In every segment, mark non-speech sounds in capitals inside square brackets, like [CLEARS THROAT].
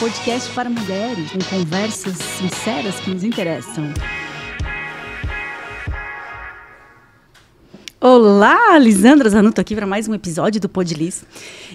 podcast para mulheres, com conversas sinceras que nos interessam. Olá, Lisandra Zanuto aqui para mais um episódio do Podlis.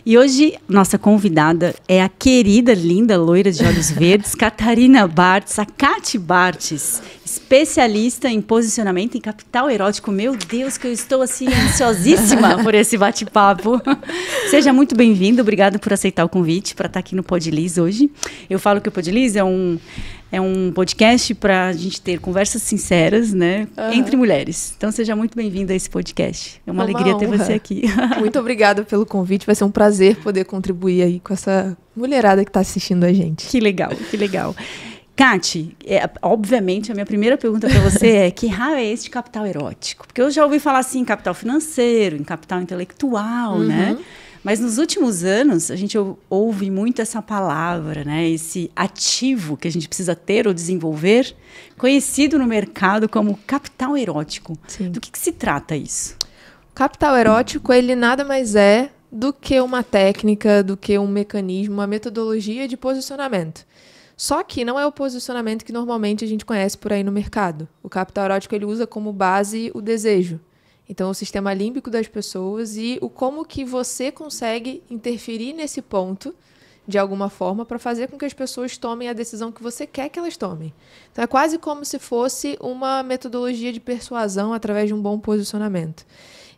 E hoje nossa convidada é a querida, linda, loira de olhos [LAUGHS] verdes, Catarina Bartz, a Cati Bartz, especialista em posicionamento em capital erótico. Meu Deus, que eu estou assim ansiosíssima [LAUGHS] por esse bate-papo. [LAUGHS] Seja muito bem-vindo, obrigada por aceitar o convite para estar tá aqui no Podlis hoje. Eu falo que o Podlis é um é um podcast para a gente ter conversas sinceras, né? Uhum. Entre mulheres. Então seja muito bem-vindo a esse podcast. É uma, uma alegria honra. ter você aqui. [LAUGHS] muito obrigada pelo convite. Vai ser um prazer poder contribuir aí com essa mulherada que está assistindo a gente. Que legal, que legal. Kate, é, obviamente, a minha primeira pergunta para você é: que raio é este capital erótico? Porque eu já ouvi falar assim em capital financeiro, em capital intelectual, né? uhum. né? Mas nos últimos anos, a gente ouve muito essa palavra, né? Esse ativo que a gente precisa ter ou desenvolver, conhecido no mercado como capital erótico. Sim. Do que, que se trata isso? O capital erótico, ele nada mais é do que uma técnica, do que um mecanismo, uma metodologia de posicionamento. Só que não é o posicionamento que normalmente a gente conhece por aí no mercado. O capital erótico ele usa como base o desejo. Então, o sistema límbico das pessoas e o como que você consegue interferir nesse ponto de alguma forma para fazer com que as pessoas tomem a decisão que você quer que elas tomem. Então, é quase como se fosse uma metodologia de persuasão através de um bom posicionamento.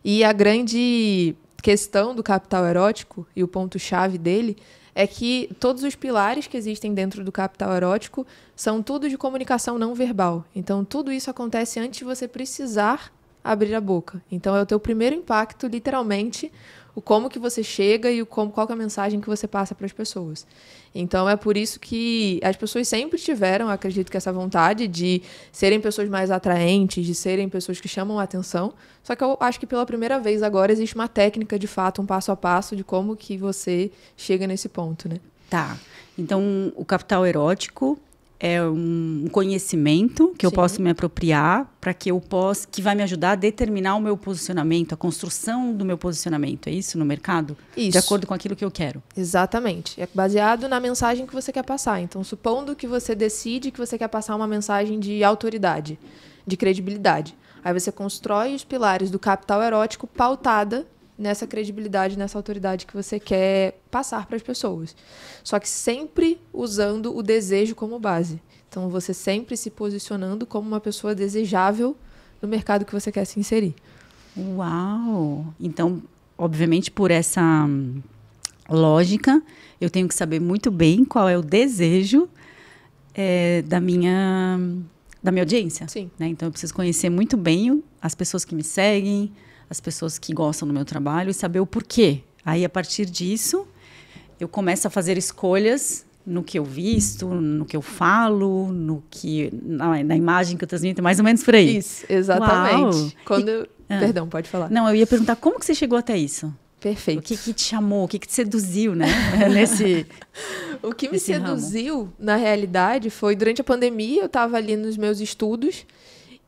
E a grande questão do capital erótico e o ponto chave dele é que todos os pilares que existem dentro do capital erótico são tudo de comunicação não verbal. Então tudo isso acontece antes de você precisar abrir a boca. Então é o teu primeiro impacto, literalmente, o como que você chega e o como, qual é a mensagem que você passa para as pessoas. Então é por isso que as pessoas sempre tiveram, acredito que essa vontade de serem pessoas mais atraentes, de serem pessoas que chamam a atenção. Só que eu acho que pela primeira vez agora existe uma técnica de fato, um passo a passo de como que você chega nesse ponto, né? Tá. Então o capital erótico é um conhecimento que Sim. eu posso me apropriar para que eu possa que vai me ajudar a determinar o meu posicionamento, a construção do meu posicionamento, é isso no mercado? Isso. De acordo com aquilo que eu quero. Exatamente. É baseado na mensagem que você quer passar. Então, supondo que você decide que você quer passar uma mensagem de autoridade, de credibilidade, aí você constrói os pilares do capital erótico pautada nessa credibilidade, nessa autoridade que você quer passar para as pessoas. Só que sempre usando o desejo como base. Então, você sempre se posicionando como uma pessoa desejável no mercado que você quer se inserir. Uau! Então, obviamente, por essa hum, lógica, eu tenho que saber muito bem qual é o desejo é, da minha hum, da minha audiência. Sim. Né? Então, eu preciso conhecer muito bem as pessoas que me seguem, as pessoas que gostam do meu trabalho e saber o porquê. Aí, a partir disso, eu começo a fazer escolhas no que eu visto, no que eu falo, no que na, na imagem que eu transmito, mais ou menos por aí. Isso, exatamente. Uau. Quando, e, ah. perdão, pode falar. Não, eu ia perguntar como que você chegou até isso. Perfeito. O que, que te chamou, o que, que te seduziu, né? [LAUGHS] nesse. o que me seduziu, ramo. na realidade, foi durante a pandemia, eu estava ali nos meus estudos.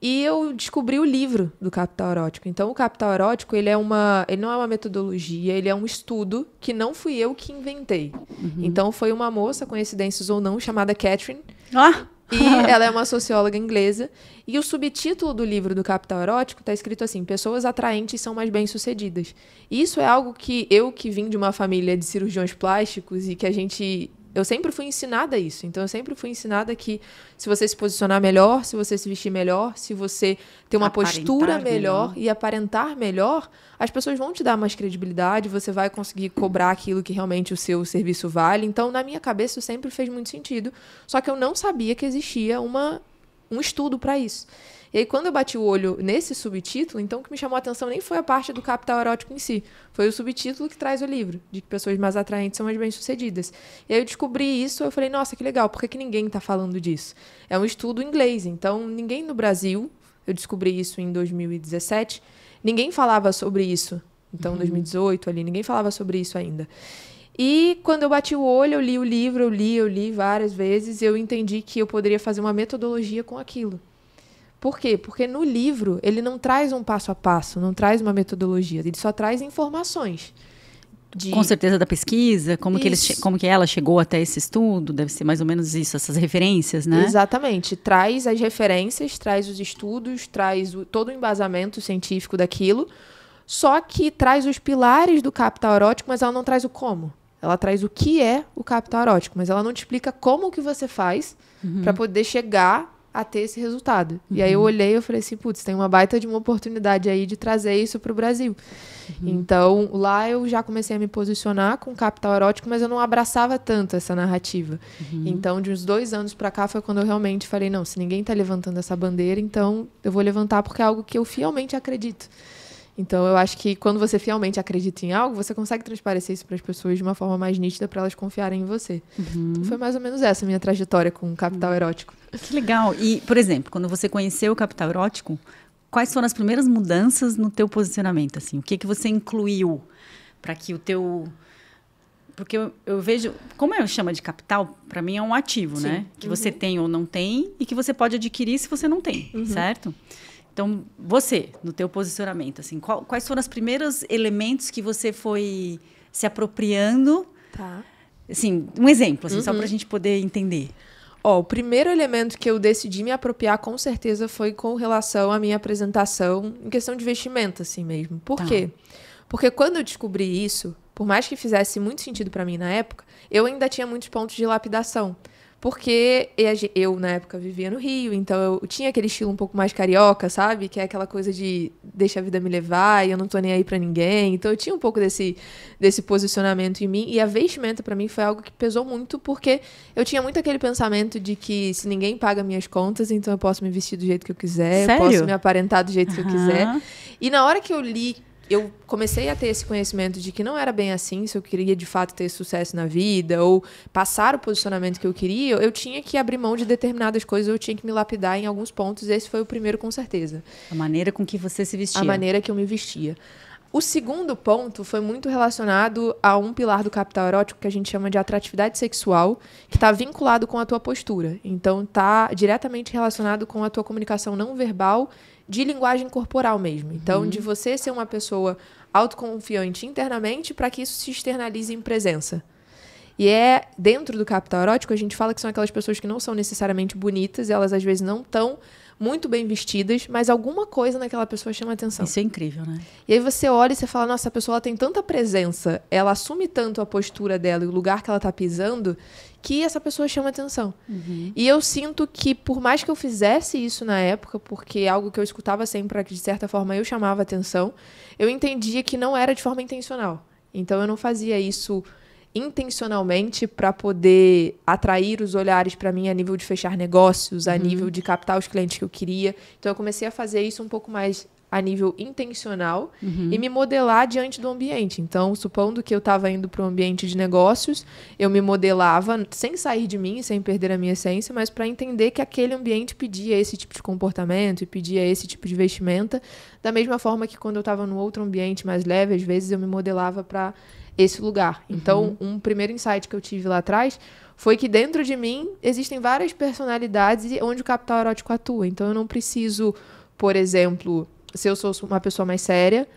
E eu descobri o livro do Capital Erótico. Então, o Capital Erótico, ele é uma, ele não é uma metodologia, ele é um estudo que não fui eu que inventei. Uhum. Então, foi uma moça, coincidências ou não, chamada Catherine. Ah! E [LAUGHS] ela é uma socióloga inglesa. E o subtítulo do livro do Capital Erótico está escrito assim: Pessoas atraentes são mais bem-sucedidas. Isso é algo que eu, que vim de uma família de cirurgiões plásticos e que a gente eu sempre fui ensinada isso. Então, eu sempre fui ensinada que se você se posicionar melhor, se você se vestir melhor, se você ter uma aparentar postura melhor, melhor, e aparentar melhor, as pessoas vão te dar mais credibilidade, você vai conseguir cobrar aquilo que realmente o seu serviço vale. Então, na minha cabeça, isso sempre fez muito sentido. Só que eu não sabia que existia uma, um estudo para isso. E aí, quando eu bati o olho nesse subtítulo, então o que me chamou a atenção nem foi a parte do capital erótico em si, foi o subtítulo que traz o livro, de que pessoas mais atraentes são mais bem-sucedidas. E aí eu descobri isso, eu falei, nossa, que legal, por que, que ninguém está falando disso? É um estudo inglês, então ninguém no Brasil, eu descobri isso em 2017, ninguém falava sobre isso. Então, uhum. 2018 ali, ninguém falava sobre isso ainda. E quando eu bati o olho, eu li o livro, eu li, eu li várias vezes, eu entendi que eu poderia fazer uma metodologia com aquilo. Por quê? Porque no livro ele não traz um passo a passo, não traz uma metodologia, ele só traz informações. De... Com certeza da pesquisa, como que, eles, como que ela chegou até esse estudo, deve ser mais ou menos isso, essas referências, né? Exatamente. Traz as referências, traz os estudos, traz o, todo o embasamento científico daquilo, só que traz os pilares do capital erótico, mas ela não traz o como. Ela traz o que é o capital erótico, mas ela não te explica como que você faz uhum. para poder chegar a ter esse resultado. Uhum. E aí eu uhum. olhei e falei assim, putz, tem uma baita de uma oportunidade aí de trazer isso para o Brasil. Uhum. Então, lá eu já comecei a me posicionar com capital erótico, mas eu não abraçava tanto essa narrativa. Uhum. Então, de uns dois anos para cá foi quando eu realmente falei, não, se ninguém está levantando essa bandeira, então eu vou levantar porque é algo que eu fielmente acredito. Então, eu acho que quando você finalmente acredita em algo, você consegue transparecer isso para as pessoas de uma forma mais nítida para elas confiarem em você. Uhum. Então, foi mais ou menos essa a minha trajetória com o Capital uhum. Erótico. Que legal. E, por exemplo, quando você conheceu o Capital Erótico, quais foram as primeiras mudanças no teu posicionamento? Assim? O que, que você incluiu para que o teu porque eu, eu, vejo, como eu chamo de capital, para mim é um ativo, né? Sim. né? Que uhum. você tem ou não tem e que você pode adquirir se você não tem, uhum. certo? Então, você, no teu posicionamento, assim, qual, quais foram os primeiros elementos que você foi se apropriando? Tá. Assim, um exemplo, assim, uhum. só para a gente poder entender. Ó, o primeiro elemento que eu decidi me apropriar com certeza foi com relação à minha apresentação em questão de vestimenta, assim mesmo. Por tá. quê? Porque quando eu descobri isso, por mais que fizesse muito sentido para mim na época, eu ainda tinha muitos pontos de lapidação. Porque eu, na época, vivia no Rio, então eu tinha aquele estilo um pouco mais carioca, sabe? Que é aquela coisa de deixa a vida me levar e eu não tô nem aí pra ninguém. Então eu tinha um pouco desse, desse posicionamento em mim. E a vestimenta para mim foi algo que pesou muito, porque eu tinha muito aquele pensamento de que se ninguém paga minhas contas, então eu posso me vestir do jeito que eu quiser, Sério? eu posso me aparentar do jeito uhum. que eu quiser. E na hora que eu li eu comecei a ter esse conhecimento de que não era bem assim, se eu queria de fato ter sucesso na vida ou passar o posicionamento que eu queria, eu tinha que abrir mão de determinadas coisas, eu tinha que me lapidar em alguns pontos. Esse foi o primeiro, com certeza. A maneira com que você se vestia. A maneira que eu me vestia. O segundo ponto foi muito relacionado a um pilar do capital erótico que a gente chama de atratividade sexual, que está vinculado com a tua postura. Então, está diretamente relacionado com a tua comunicação não verbal de linguagem corporal mesmo. Então, uhum. de você ser uma pessoa autoconfiante internamente para que isso se externalize em presença. E é dentro do capital erótico, a gente fala que são aquelas pessoas que não são necessariamente bonitas, elas às vezes não estão muito bem vestidas, mas alguma coisa naquela pessoa chama atenção. Isso é incrível, né? E aí você olha e você fala, nossa, a pessoa tem tanta presença, ela assume tanto a postura dela e o lugar que ela tá pisando, que essa pessoa chama atenção. Uhum. E eu sinto que, por mais que eu fizesse isso na época, porque é algo que eu escutava sempre, que de certa forma eu chamava atenção, eu entendia que não era de forma intencional. Então eu não fazia isso intencionalmente para poder atrair os olhares para mim a nível de fechar negócios, a uhum. nível de captar os clientes que eu queria. Então eu comecei a fazer isso um pouco mais a nível intencional uhum. e me modelar diante do ambiente. Então, supondo que eu estava indo para um ambiente de negócios, eu me modelava sem sair de mim, sem perder a minha essência, mas para entender que aquele ambiente pedia esse tipo de comportamento e pedia esse tipo de vestimenta, da mesma forma que quando eu estava no outro ambiente mais leve, às vezes eu me modelava para esse lugar. Uhum. Então, um primeiro insight que eu tive lá atrás foi que dentro de mim existem várias personalidades onde o capital erótico atua. Então, eu não preciso, por exemplo, se eu sou uma pessoa mais séria,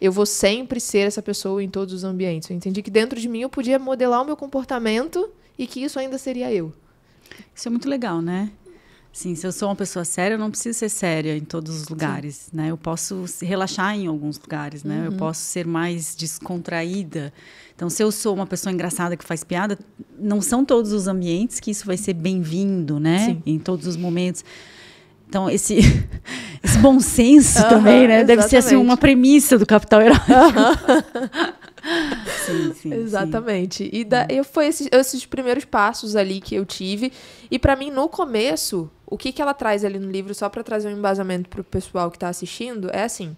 eu vou sempre ser essa pessoa em todos os ambientes. Eu entendi que dentro de mim eu podia modelar o meu comportamento e que isso ainda seria eu. Isso é muito legal, né? Sim, se eu sou uma pessoa séria, eu não preciso ser séria em todos os lugares, Sim. né? Eu posso relaxar em alguns lugares, né? Uhum. Eu posso ser mais descontraída. Então, se eu sou uma pessoa engraçada que faz piada, não são todos os ambientes que isso vai ser bem-vindo, né? Sim. Em todos os momentos. Então, esse, [LAUGHS] esse bom senso uhum, também, né? Exatamente. Deve ser assim, uma premissa do capital heróico. Uhum. [LAUGHS] Sim, sim. Exatamente. Sim. E da, eu, foi esses, esses primeiros passos ali que eu tive. E para mim, no começo, o que, que ela traz ali no livro, só para trazer um embasamento pro pessoal que tá assistindo, é assim.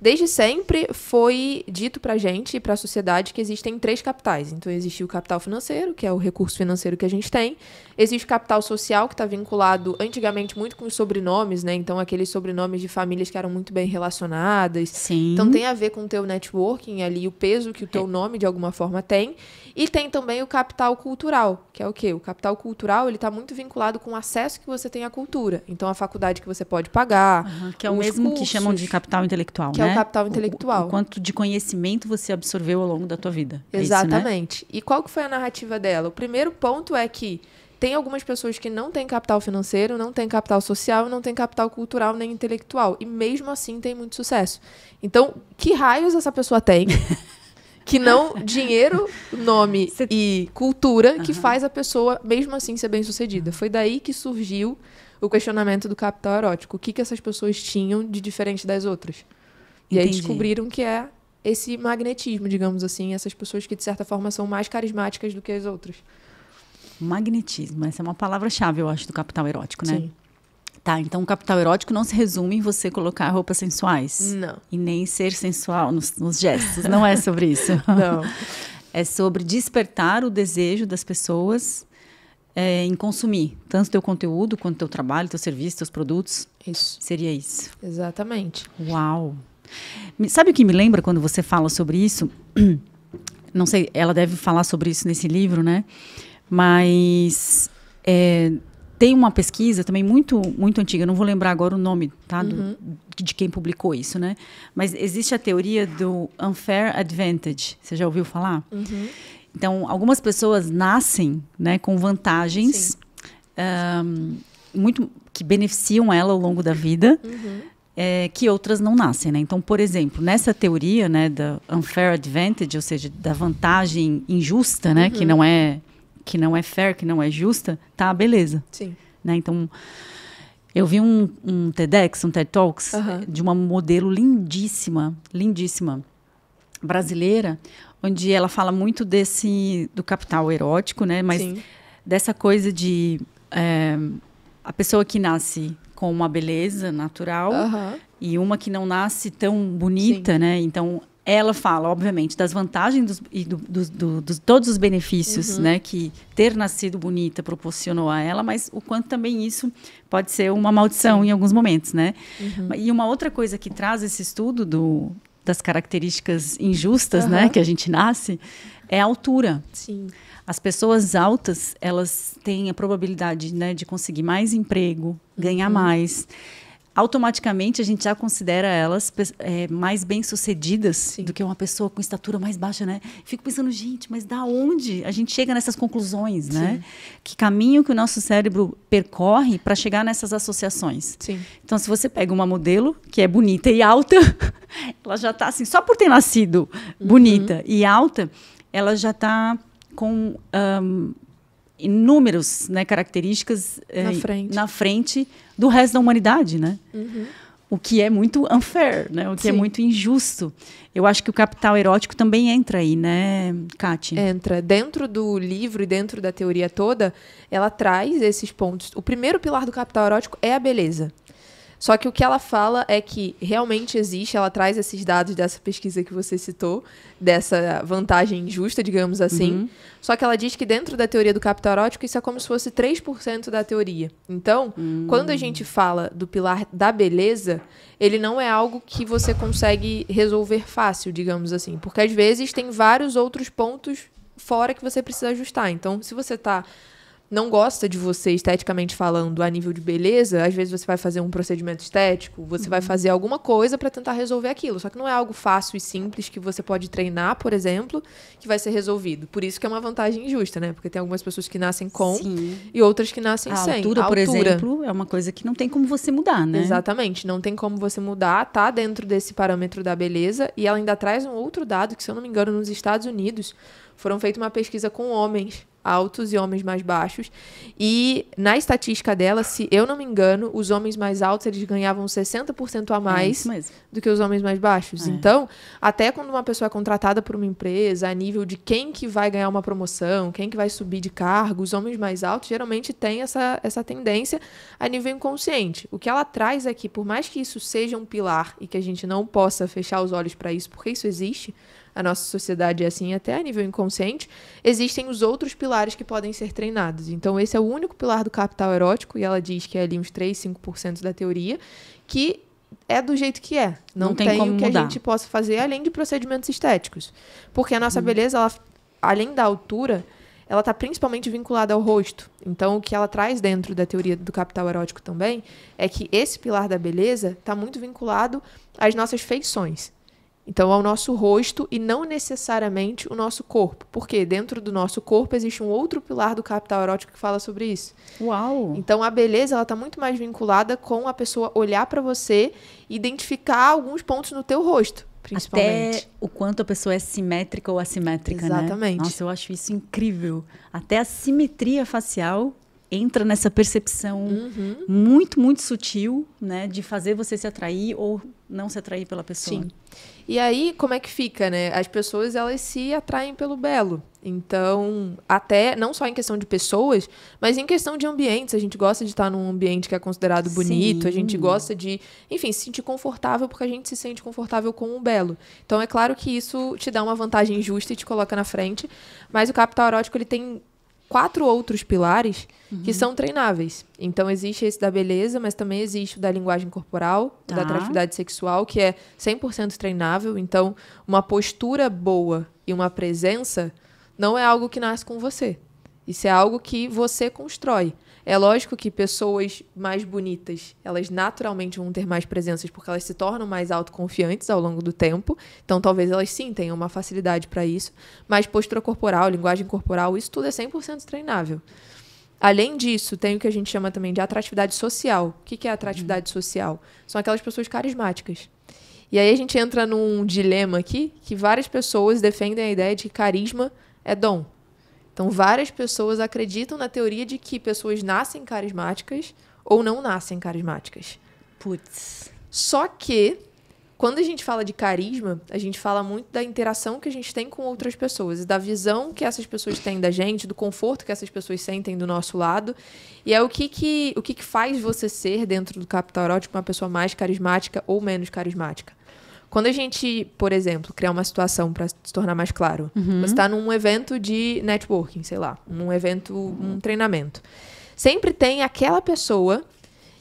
Desde sempre foi dito pra gente e pra sociedade que existem três capitais. Então existe o capital financeiro, que é o recurso financeiro que a gente tem. Existe o capital social, que está vinculado antigamente muito com os sobrenomes, né? Então aqueles sobrenomes de famílias que eram muito bem relacionadas. Sim. Então tem a ver com o teu networking ali, o peso que o teu é. nome de alguma forma tem. E tem também o capital cultural, que é o quê? O capital cultural ele está muito vinculado com o acesso que você tem à cultura. Então, a faculdade que você pode pagar. Uhum, que é o mesmo cursos, que chamam de capital intelectual, que né? é o né? capital intelectual. O, o, quanto de conhecimento você absorveu ao longo da tua vida. Exatamente. É isso, né? E qual que foi a narrativa dela? O primeiro ponto é que tem algumas pessoas que não têm capital financeiro, não têm capital social, não têm capital cultural nem intelectual. E mesmo assim tem muito sucesso. Então, que raios essa pessoa tem [LAUGHS] que não [LAUGHS] dinheiro, nome Cê... e cultura que uhum. faz a pessoa, mesmo assim, ser bem-sucedida. Foi daí que surgiu o questionamento do capital erótico. O que, que essas pessoas tinham de diferente das outras? E Entendi. aí descobriram que é esse magnetismo, digamos assim, essas pessoas que, de certa forma, são mais carismáticas do que as outras. Magnetismo, essa é uma palavra-chave, eu acho, do capital erótico, né? Sim. Tá, então o capital erótico não se resume em você colocar roupas sensuais. Não. E nem ser sensual nos, nos gestos. Não é sobre isso. [LAUGHS] não. É sobre despertar o desejo das pessoas é, em consumir tanto teu conteúdo quanto teu trabalho, teu serviço, teus produtos. Isso. Seria isso. Exatamente. Uau. Sabe o que me lembra quando você fala sobre isso? [CLEARS THROAT] Não sei, ela deve falar sobre isso nesse livro, né? Mas é, tem uma pesquisa também muito muito antiga, não vou lembrar agora o nome tá, do, uhum. de quem publicou isso, né? Mas existe a teoria do unfair advantage. Você já ouviu falar? Uhum. Então, algumas pessoas nascem né, com vantagens um, muito que beneficiam ela ao longo da vida. Uhum. É, que outras não nascem, né? Então, por exemplo, nessa teoria, né, da unfair advantage, ou seja, da vantagem injusta, né, que uhum. não é que não é fair, que não é justa, tá a beleza. Sim. Né? Então, eu vi um, um TEDx, um TED Talks, de uma modelo lindíssima, lindíssima, brasileira, onde ela fala muito desse, do capital erótico, né? Mas Sim. dessa coisa de é, a pessoa que nasce com uma beleza natural e uma que não nasce tão bonita, Sim. né? Então, ela fala, obviamente, das vantagens dos, e do, dos, do, todos os benefícios uhum. né, que ter nascido bonita proporcionou a ela, mas o quanto também isso pode ser uma maldição Sim. em alguns momentos, né? Uhum. E uma outra coisa que traz esse estudo do, das características injustas, uhum. né, que a gente nasce, é a altura. Sim. As pessoas altas, elas têm a probabilidade né, de conseguir mais emprego, ganhar uhum. mais automaticamente a gente já considera elas é, mais bem-sucedidas do que uma pessoa com estatura mais baixa, né? Fico pensando, gente, mas da onde a gente chega nessas conclusões, né? Sim. né? Que caminho que o nosso cérebro percorre para chegar nessas associações? Sim. Então, se você pega uma modelo que é bonita e alta, [LAUGHS] ela já está assim, só por ter nascido uhum. bonita e alta, ela já está com um, inúmeras né, características na eh, na frente do resto da humanidade, né? Uhum. O que é muito unfair, né? O que é Sim. é muito injusto. Eu acho que o capital erótico também entra aí, né, Katia? Entra. Dentro do livro e dentro da teoria toda, ela traz esses pontos. O primeiro pilar do capital erótico é a beleza. Só que o que ela fala é que realmente existe, ela traz esses dados dessa pesquisa que você citou, dessa vantagem injusta, digamos assim. Uhum. Só que ela diz que dentro da teoria do capital erótico, isso é como se fosse 3% da teoria. Então, uhum. quando a gente fala do pilar da beleza, ele não é algo que você consegue resolver fácil, digamos assim. Porque às vezes tem vários outros pontos fora que você precisa ajustar. Então, se você está não gosta de você esteticamente falando a nível de beleza, às vezes você vai fazer um procedimento estético, você uhum. vai fazer alguma coisa para tentar resolver aquilo. Só que não é algo fácil e simples que você pode treinar, por exemplo, que vai ser resolvido. Por isso que é uma vantagem injusta, né? Porque tem algumas pessoas que nascem com Sim. e outras que nascem a sem. Altura, a altura, por exemplo, é uma coisa que não tem como você mudar, né? Exatamente, não tem como você mudar, tá dentro desse parâmetro da beleza e ela ainda traz um outro dado que, se eu não me engano, nos Estados Unidos foram feita uma pesquisa com homens altos e homens mais baixos. E na estatística dela, se eu não me engano, os homens mais altos eles ganhavam 60% a é mais é do que os homens mais baixos. É. Então, até quando uma pessoa é contratada por uma empresa, a nível de quem que vai ganhar uma promoção, quem que vai subir de cargo, os homens mais altos geralmente têm essa, essa tendência a nível inconsciente. O que ela traz aqui, é por mais que isso seja um pilar e que a gente não possa fechar os olhos para isso, porque isso existe, a nossa sociedade é assim até a nível inconsciente, existem os outros pilares que podem ser treinados. Então, esse é o único pilar do capital erótico, e ela diz que é ali uns 3, 5% da teoria, que é do jeito que é. Não, não tem, o que mudar. a gente possa fazer além de procedimentos estéticos. Porque a nossa hum. beleza, ela, além da altura, ela está principalmente vinculada ao rosto. Então, o que ela traz dentro da teoria do capital erótico também é que esse pilar da beleza está muito vinculado às nossas feições. Então, é o nosso rosto e não necessariamente o nosso corpo. Porque dentro do nosso corpo existe um outro pilar do capital erótico que fala sobre isso. Uau! Então, a beleza, ela tá muito mais vinculada com a pessoa olhar para você e identificar alguns pontos no teu rosto. Até o quanto a pessoa é simétrica ou assimétrica, né? Exatamente. Né? Nossa, eu acho isso incrível. Até a simetria facial entra nessa percepção uhum. muito, muito sutil, né? De fazer você se atrair ou não se atrair pela pessoa. Sim. E aí, como é que fica, né? As pessoas, elas se atraem pelo belo. Então, até não só em questão de pessoas, mas em questão de ambientes. A gente gosta de estar num ambiente que é considerado bonito, Sim. a gente gosta de, enfim, se sentir confortável porque a gente se sente confortável com o belo. Então, é claro que isso te dá uma vantagem justa e te coloca na frente, mas o capital erótico ele tem quatro outros pilares uhum. que são treináveis. Então existe esse da beleza, mas também existe o da linguagem corporal, tá. da ah. atratividade sexual, que é 100% treinável. Então, uma postura boa e uma presença não é algo que nasce com você. Isso é algo que você constrói. É lógico que pessoas mais bonitas, elas naturalmente vão ter mais presenças porque elas se tornam mais autoconfiantes ao longo do tempo. Então, talvez elas sim tenham uma facilidade para isso. Mas postura corporal, linguagem corporal, isso tudo é 100% treinável. Além disso, tem o que a gente chama também de atratividade social. O que é atratividade uhum. social? São aquelas pessoas carismáticas. E aí a gente entra num dilema aqui que várias pessoas defendem a ideia de que carisma é dom. Então, várias pessoas acreditam na teoria de que pessoas nascem carismáticas ou não nascem carismáticas. Putz. Só que, quando a gente fala de carisma, a gente fala muito da interação que a gente tem com outras pessoas, da visão que essas pessoas têm da gente, do conforto que essas pessoas sentem do nosso lado. E é o que, que, o que, que faz você ser, dentro do capital erótico, uma pessoa mais carismática ou menos carismática. Quando a gente, por exemplo, criar uma situação para se tornar mais claro, uhum. você está num evento de networking, sei lá, num evento, um treinamento. Sempre tem aquela pessoa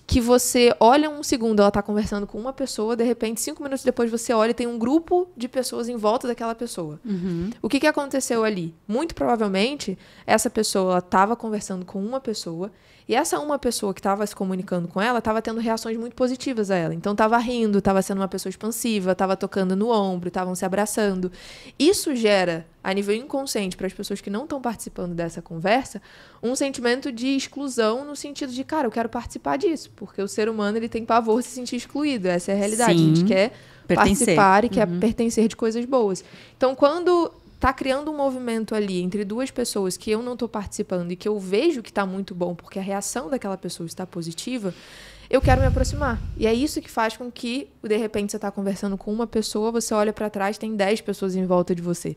que você olha um segundo, ela está conversando com uma pessoa, de repente, cinco minutos depois você olha e tem um grupo de pessoas em volta daquela pessoa. Uhum. O que, que aconteceu ali? Muito provavelmente, essa pessoa estava conversando com uma pessoa e essa uma pessoa que estava se comunicando com ela estava tendo reações muito positivas a ela. Então estava rindo, estava sendo uma pessoa expansiva, estava tocando no ombro, estavam se abraçando. Isso gera, a nível inconsciente, para as pessoas que não estão participando dessa conversa, um sentimento de exclusão no sentido de, cara, eu quero participar disso, porque o ser humano ele tem pavor de se sentir excluído. Essa é a realidade. Sim. A gente quer pertencer. participar e quer uhum. pertencer de coisas boas. Então, quando tá criando um movimento ali entre duas pessoas que eu não estou participando e que eu vejo que está muito bom porque a reação daquela pessoa está positiva, eu quero me aproximar. E é isso que faz com que, de repente, você está conversando com uma pessoa, você olha para trás, tem 10 pessoas em volta de você.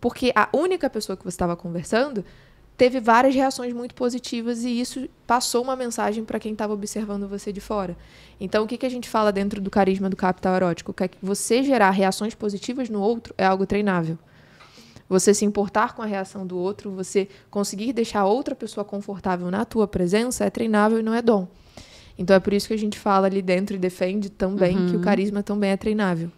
Porque a única pessoa que você estava conversando teve várias reações muito positivas e isso passou uma mensagem para quem estava observando você de fora. Então, o que, que a gente fala dentro do carisma do capital erótico? Que, é que você gerar reações positivas no outro é algo treinável você se importar com a reação do outro, você conseguir deixar outra pessoa confortável na tua presença é treinável e não é dom. Então é por isso que a gente fala ali dentro e defende também uhum. que o uhum. carisma também é treinável.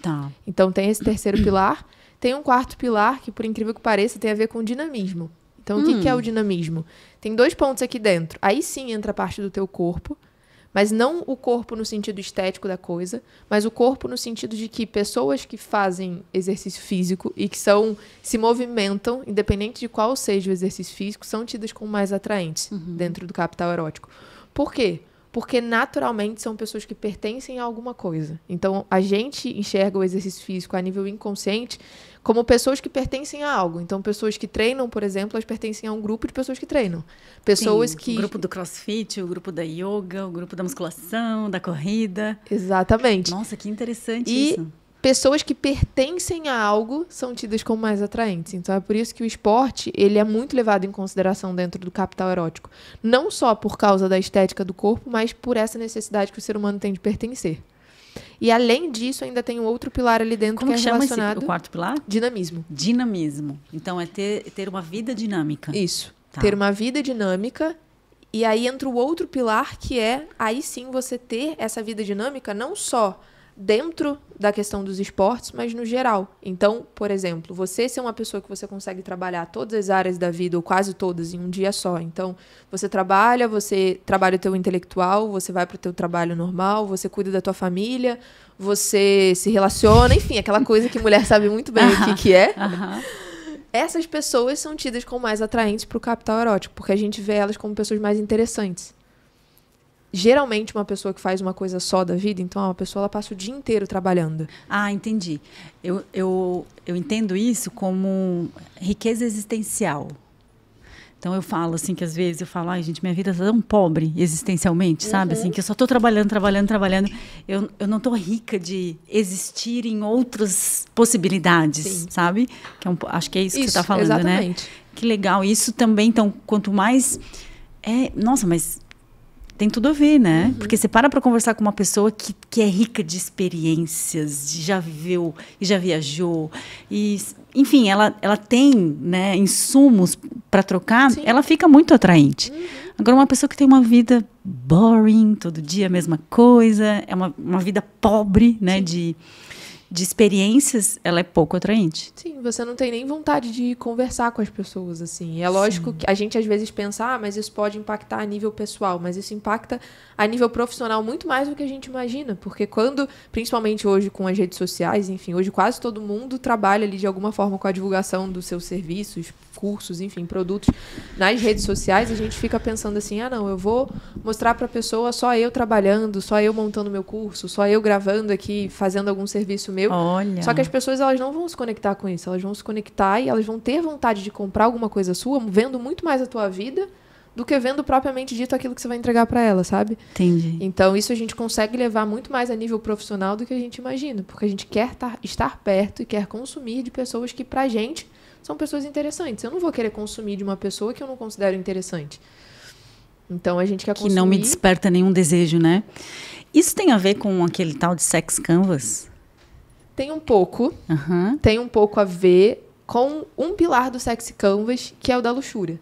Tá. Então tem esse terceiro pilar. Tem um quarto pilar que, por incrível que pareça, tem a ver com dinamismo. Então, hum. o que, hum. que é o dinamismo? Tem dois pontos aqui dentro. Aí sim entra a parte do teu corpo, mas não o corpo no sentido estético da coisa, mas o corpo no sentido de que pessoas que fazem exercício físico e que são se movimentam, independente de qual seja o exercício físico, são tidas como mais atraentes uhum. dentro do capital erótico. Por quê? porque naturalmente são pessoas que pertencem a alguma coisa. Então, a gente enxerga o exercício físico a nível inconsciente como pessoas que pertencem a algo. Então, pessoas que treinam, por exemplo, elas pertencem a um grupo de pessoas que treinam. Pessoas Sim, que. O grupo do crossfit, o grupo da yoga, o grupo da musculação, da corrida. Exatamente. Nossa, que interessante e... isso pessoas que pertencem a algo são tidas como mais atraentes. Então é por isso que o esporte ele é muito levado em consideração dentro do capital erótico, não só por causa da estética do corpo, mas por essa necessidade que o ser humano tem de pertencer. E além disso, ainda tem um outro pilar ali dentro Como que, é que é relacionado. Esse, o quarto pilar? Dinamismo. Dinamismo. Então é ter, ter uma vida dinâmica. Isso. Tá. Ter uma vida dinâmica e aí entra o outro pilar que é aí sim você ter essa vida dinâmica não só dentro da questão dos esportes, mas no geral. Então, por exemplo, você ser uma pessoa que você consegue trabalhar todas as áreas da vida, ou quase todas, em um dia só. Então, você trabalha, você trabalha o teu intelectual, você vai para o teu trabalho normal, você cuida da tua família, você se relaciona, enfim, aquela coisa que mulher sabe muito bem o que, que é. Essas pessoas são tidas como mais atraentes para o capital erótico, porque a gente vê elas como pessoas mais interessantes geralmente uma pessoa que faz uma coisa só da vida, então uma pessoa ela passa o dia inteiro trabalhando. Ah, entendi. Eu, eu, eu entendo isso como riqueza existencial. Então eu falo assim que às vezes eu falo, ai gente, minha vida tá tão pobre existencialmente, sabe? Uhum. Assim, que eu só tô trabalhando, trabalhando, trabalhando. Eu, eu não tô rica de existir em outras possibilidades, Sim. sabe? Que é um, acho que é isso, isso que você tá falando, né? exatamente. né? Que legal. Isso também, então, quanto mais é, nossa, mas tem tudo a ver, né? Uhum. Porque você para para conversar com uma pessoa que, que é rica de experiências, já viveu e já viajou. E, enfim, ela, ela tem né, insumos para trocar, Sim. ela fica muito atraente. Uhum. Agora, uma pessoa que tem uma vida boring, todo dia a mesma coisa, é uma, uma vida pobre, né? Sim. De de experiências, ela é pouco atraente. Sim, você não tem nem vontade de conversar com as pessoas, assim. É lógico Sim. que a gente às vezes pensa, ah, mas isso pode impactar a nível pessoal, mas isso impacta a nível profissional muito mais do que a gente imagina, porque quando, principalmente hoje com as redes sociais, enfim, hoje quase todo mundo trabalha ali de alguma forma com a divulgação dos seus serviços, cursos, enfim, produtos nas redes sociais, a gente fica pensando assim: "Ah, não, eu vou mostrar para a pessoa só eu trabalhando, só eu montando meu curso, só eu gravando aqui, fazendo algum serviço meu entendeu? Olha. Só que as pessoas elas não vão se conectar com isso, elas vão se conectar e elas vão ter vontade de comprar alguma coisa sua, vendo muito mais a tua vida do que vendo propriamente dito aquilo que você vai entregar para ela, sabe? Entendi. Então, isso a gente consegue levar muito mais a nível profissional do que a gente imagina, porque a gente quer tar, estar perto e quer consumir de pessoas que, pra gente, são pessoas interessantes. Eu não vou querer consumir de uma pessoa que eu não considero interessante. Então, a gente quer consumir... Que não me desperta nenhum desejo, né? Isso tem a ver com aquele tal de sex canvas? Tem um pouco. Uhum. Tem um pouco a ver com um pilar do sexy canvas, que é o da luxúria.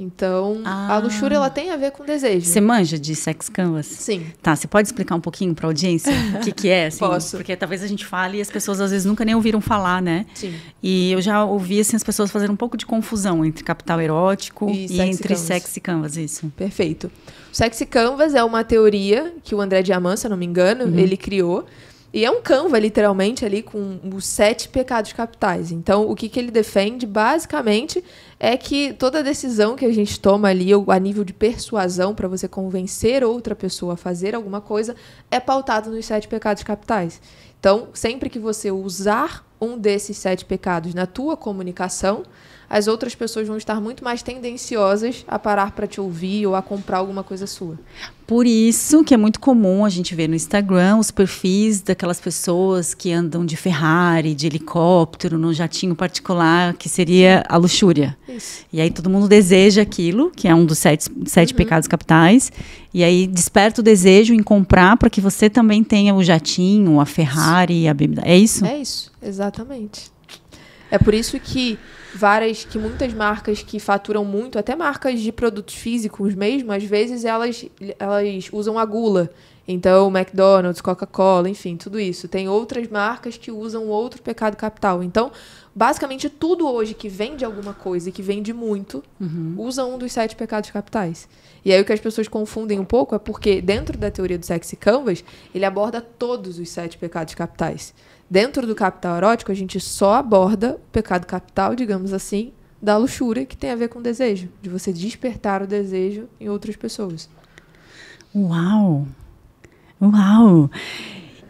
Então, ah. a luxúria ela tem a ver com desejo. Você manja de sex canvas? Sim. Tá, você pode explicar um pouquinho para a audiência [LAUGHS] o que, que é? Assim, Posso. Porque talvez a gente fale e as pessoas às vezes nunca nem ouviram falar, né? Sim. E eu já ouvi assim, as pessoas fazerem um pouco de confusão entre capital erótico e, e sexy entre canvas. sexy canvas, isso. Perfeito. O sexy canvas é uma teoria que o André Diamant, se eu não me engano, uhum. ele criou e é um Canva, literalmente, ali com os sete pecados capitais. Então, o que, que ele defende, basicamente, é que toda decisão que a gente toma ali, a nível de persuasão, para você convencer outra pessoa a fazer alguma coisa, é pautado nos sete pecados capitais. Então, sempre que você usar um desses sete pecados na tua comunicação, as outras pessoas vão estar muito mais tendenciosas a parar para te ouvir ou a comprar alguma coisa sua. Por isso que é muito comum a gente ver no Instagram os perfis daquelas pessoas que andam de Ferrari, de helicóptero, num jatinho particular, que seria a luxúria. Isso. E aí todo mundo deseja aquilo, que é um dos sete, sete uhum. pecados capitais. E aí desperta o desejo em comprar para que você também tenha o jatinho, a Ferrari, a bebida. É isso? É isso, exatamente. É por isso que várias que muitas marcas que faturam muito, até marcas de produtos físicos mesmo, às vezes elas, elas usam a gula. Então, McDonald's, Coca-Cola, enfim, tudo isso. Tem outras marcas que usam outro pecado capital. Então, basicamente, tudo hoje que vende alguma coisa e que vende muito, uhum. usa um dos sete pecados capitais. E aí o que as pessoas confundem um pouco é porque, dentro da teoria do Sexy Canvas, ele aborda todos os sete pecados capitais. Dentro do capital erótico, a gente só aborda o pecado capital, digamos assim, da luxúria, que tem a ver com o desejo, de você despertar o desejo em outras pessoas. Uau! Uau!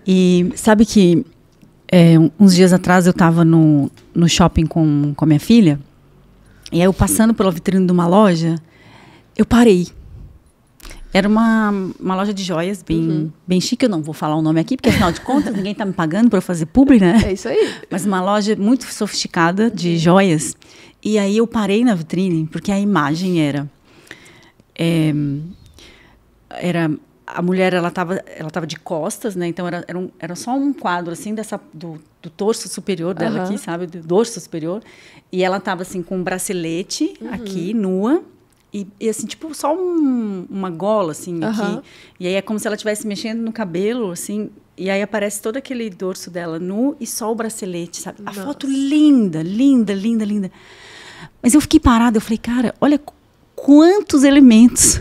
E sabe que é, uns dias atrás eu estava no, no shopping com, com a minha filha, e aí eu passando pela vitrine de uma loja, eu parei. Era uma, uma loja de joias bem, uhum. bem chique, eu não vou falar o nome aqui, porque afinal de contas ninguém está me pagando para eu fazer publi, né? É isso aí. Mas uma loja muito sofisticada de joias. E aí eu parei na vitrine, porque a imagem era. É, era a mulher ela estava ela tava de costas, né? Então era, era, um, era só um quadro assim dessa do, do torso superior dela uhum. aqui, sabe? Do dorso superior. E ela estava assim com um bracelete uhum. aqui nua e, e, assim, tipo, só um, uma gola, assim, aqui. E aí é como se ela estivesse mexendo no cabelo, assim. E aí aparece todo aquele dorso dela nu e só o bracelete, sabe? Nossa. A foto linda, linda, linda, linda. Mas eu fiquei parada, eu falei, cara, olha quantos elementos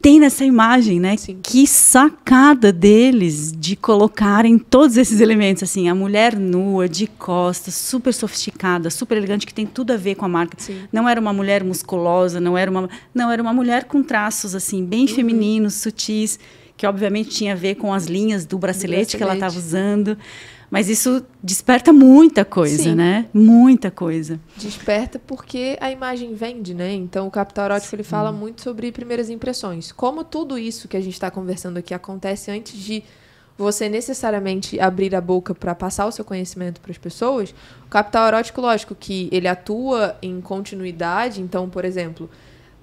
tem nessa imagem, né? Sim. Que sacada deles de colocarem todos esses elementos, assim, a mulher nua, de costas, super sofisticada, super elegante, que tem tudo a ver com a marca. Sim. Não era uma mulher musculosa, não era uma, não era uma mulher com traços assim bem uhum. femininos, sutis, que obviamente tinha a ver com as linhas do bracelete, do bracelete. que ela estava usando. Mas isso desperta muita coisa, Sim. né? Muita coisa. Desperta porque a imagem vende, né? Então o capital erótico Sim. ele fala muito sobre primeiras impressões. Como tudo isso que a gente está conversando aqui acontece antes de você necessariamente abrir a boca para passar o seu conhecimento para as pessoas, o capital erótico, lógico, que ele atua em continuidade. Então, por exemplo,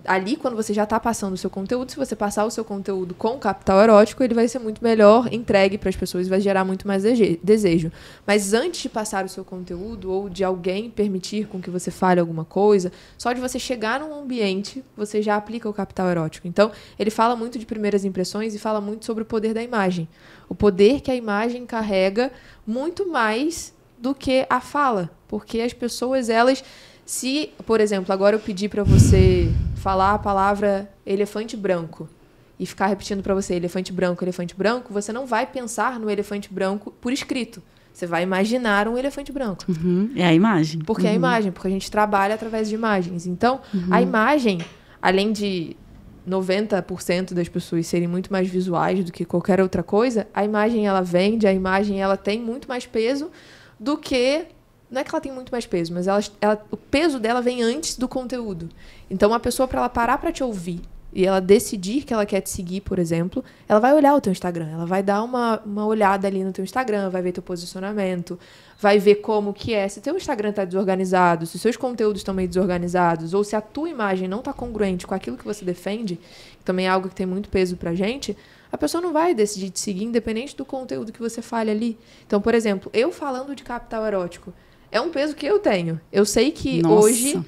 ali, quando você já está passando o seu conteúdo, se você passar o seu conteúdo com capital erótico, ele vai ser muito melhor entregue para as pessoas, vai gerar muito mais desejo. Mas antes de passar o seu conteúdo ou de alguém permitir com que você fale alguma coisa, só de você chegar num ambiente, você já aplica o capital erótico. Então, ele fala muito de primeiras impressões e fala muito sobre o poder da imagem. O poder que a imagem carrega muito mais do que a fala, porque as pessoas elas se, por exemplo, agora eu pedir para você falar a palavra elefante branco e ficar repetindo para você elefante branco, elefante branco, você não vai pensar no elefante branco por escrito. Você vai imaginar um elefante branco. Uhum. É a imagem. Porque uhum. é a uhum. imagem, porque a gente trabalha através de imagens. Então, uhum. a imagem, além de 90% das pessoas serem muito mais visuais do que qualquer outra coisa, a imagem ela vende, a imagem ela tem muito mais peso do que não é que ela tem muito mais peso, mas ela, ela, o peso dela vem antes do conteúdo. Então, uma pessoa, para ela parar para te ouvir e ela decidir que ela quer te seguir, por exemplo, ela vai olhar o teu Instagram, ela vai dar uma, uma olhada ali no teu Instagram, vai ver teu posicionamento, vai ver como que é, se teu Instagram está desorganizado, se seus conteúdos estão meio desorganizados, ou se a tua imagem não está congruente com aquilo que você defende, que também é algo que tem muito peso para gente, a pessoa não vai decidir te seguir independente do conteúdo que você fale ali. Então, por exemplo, eu falando de capital erótico, é um peso que eu tenho. Eu sei que Nossa. hoje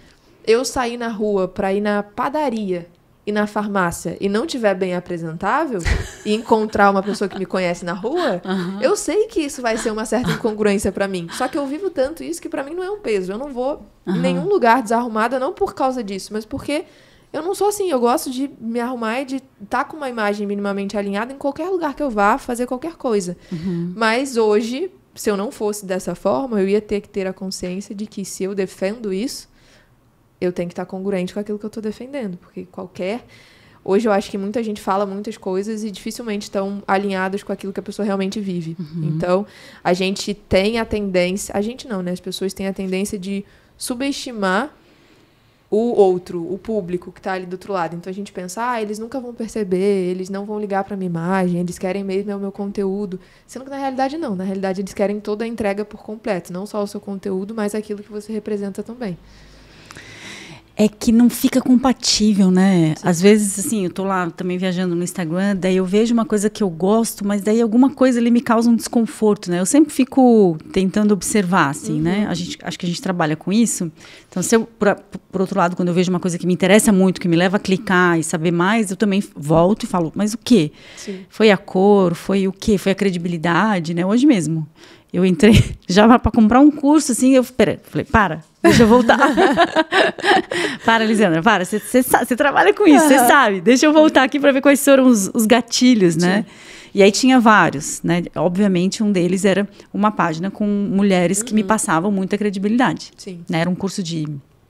eu sair na rua para ir na padaria e na farmácia e não tiver bem apresentável [LAUGHS] e encontrar uma pessoa que me conhece na rua, uhum. eu sei que isso vai ser uma certa incongruência para mim. Só que eu vivo tanto isso que para mim não é um peso. Eu não vou uhum. em nenhum lugar desarrumada não por causa disso, mas porque eu não sou assim, eu gosto de me arrumar e de estar tá com uma imagem minimamente alinhada em qualquer lugar que eu vá fazer qualquer coisa. Uhum. Mas hoje, se eu não fosse dessa forma, eu ia ter que ter a consciência de que se eu defendo isso, eu tenho que estar congruente com aquilo que eu estou defendendo, porque qualquer Hoje eu acho que muita gente fala muitas coisas e dificilmente estão alinhadas com aquilo que a pessoa realmente vive. Uhum. Então, a gente tem a tendência, a gente não, né? As pessoas têm a tendência de subestimar o outro, o público que está ali do outro lado. Então a gente pensa, ah, eles nunca vão perceber, eles não vão ligar para minha imagem, eles querem mesmo é o meu conteúdo. Sendo que na realidade não, na realidade eles querem toda a entrega por completo, não só o seu conteúdo, mas aquilo que você representa também é que não fica compatível, né? Sim. Às vezes, assim, eu tô lá também viajando no Instagram, daí eu vejo uma coisa que eu gosto, mas daí alguma coisa ali me causa um desconforto, né? Eu sempre fico tentando observar, assim, né? uhum. né? A gente, acho que a gente trabalha com isso. Então, se eu, por, por, outro lado, quando eu vejo uma coisa que me interessa muito, que me leva a clicar e saber mais, eu também volto e falo, mas o quê? Sim. Foi a cor, foi o quê? Foi a credibilidade, né? Hoje mesmo eu entrei [LAUGHS] já para comprar um curso, assim, eu pera, falei, para, deixa eu voltar. [LAUGHS] para, Lisandra, para, você trabalha com isso, você uhum. sabe, deixa eu voltar aqui para ver quais foram os, os gatilhos, né? Sim. né? E aí tinha vários, né? Obviamente, um deles era uma página com mulheres uhum. que me uhum. passavam muita credibilidade. Sim. Né? Era um curso de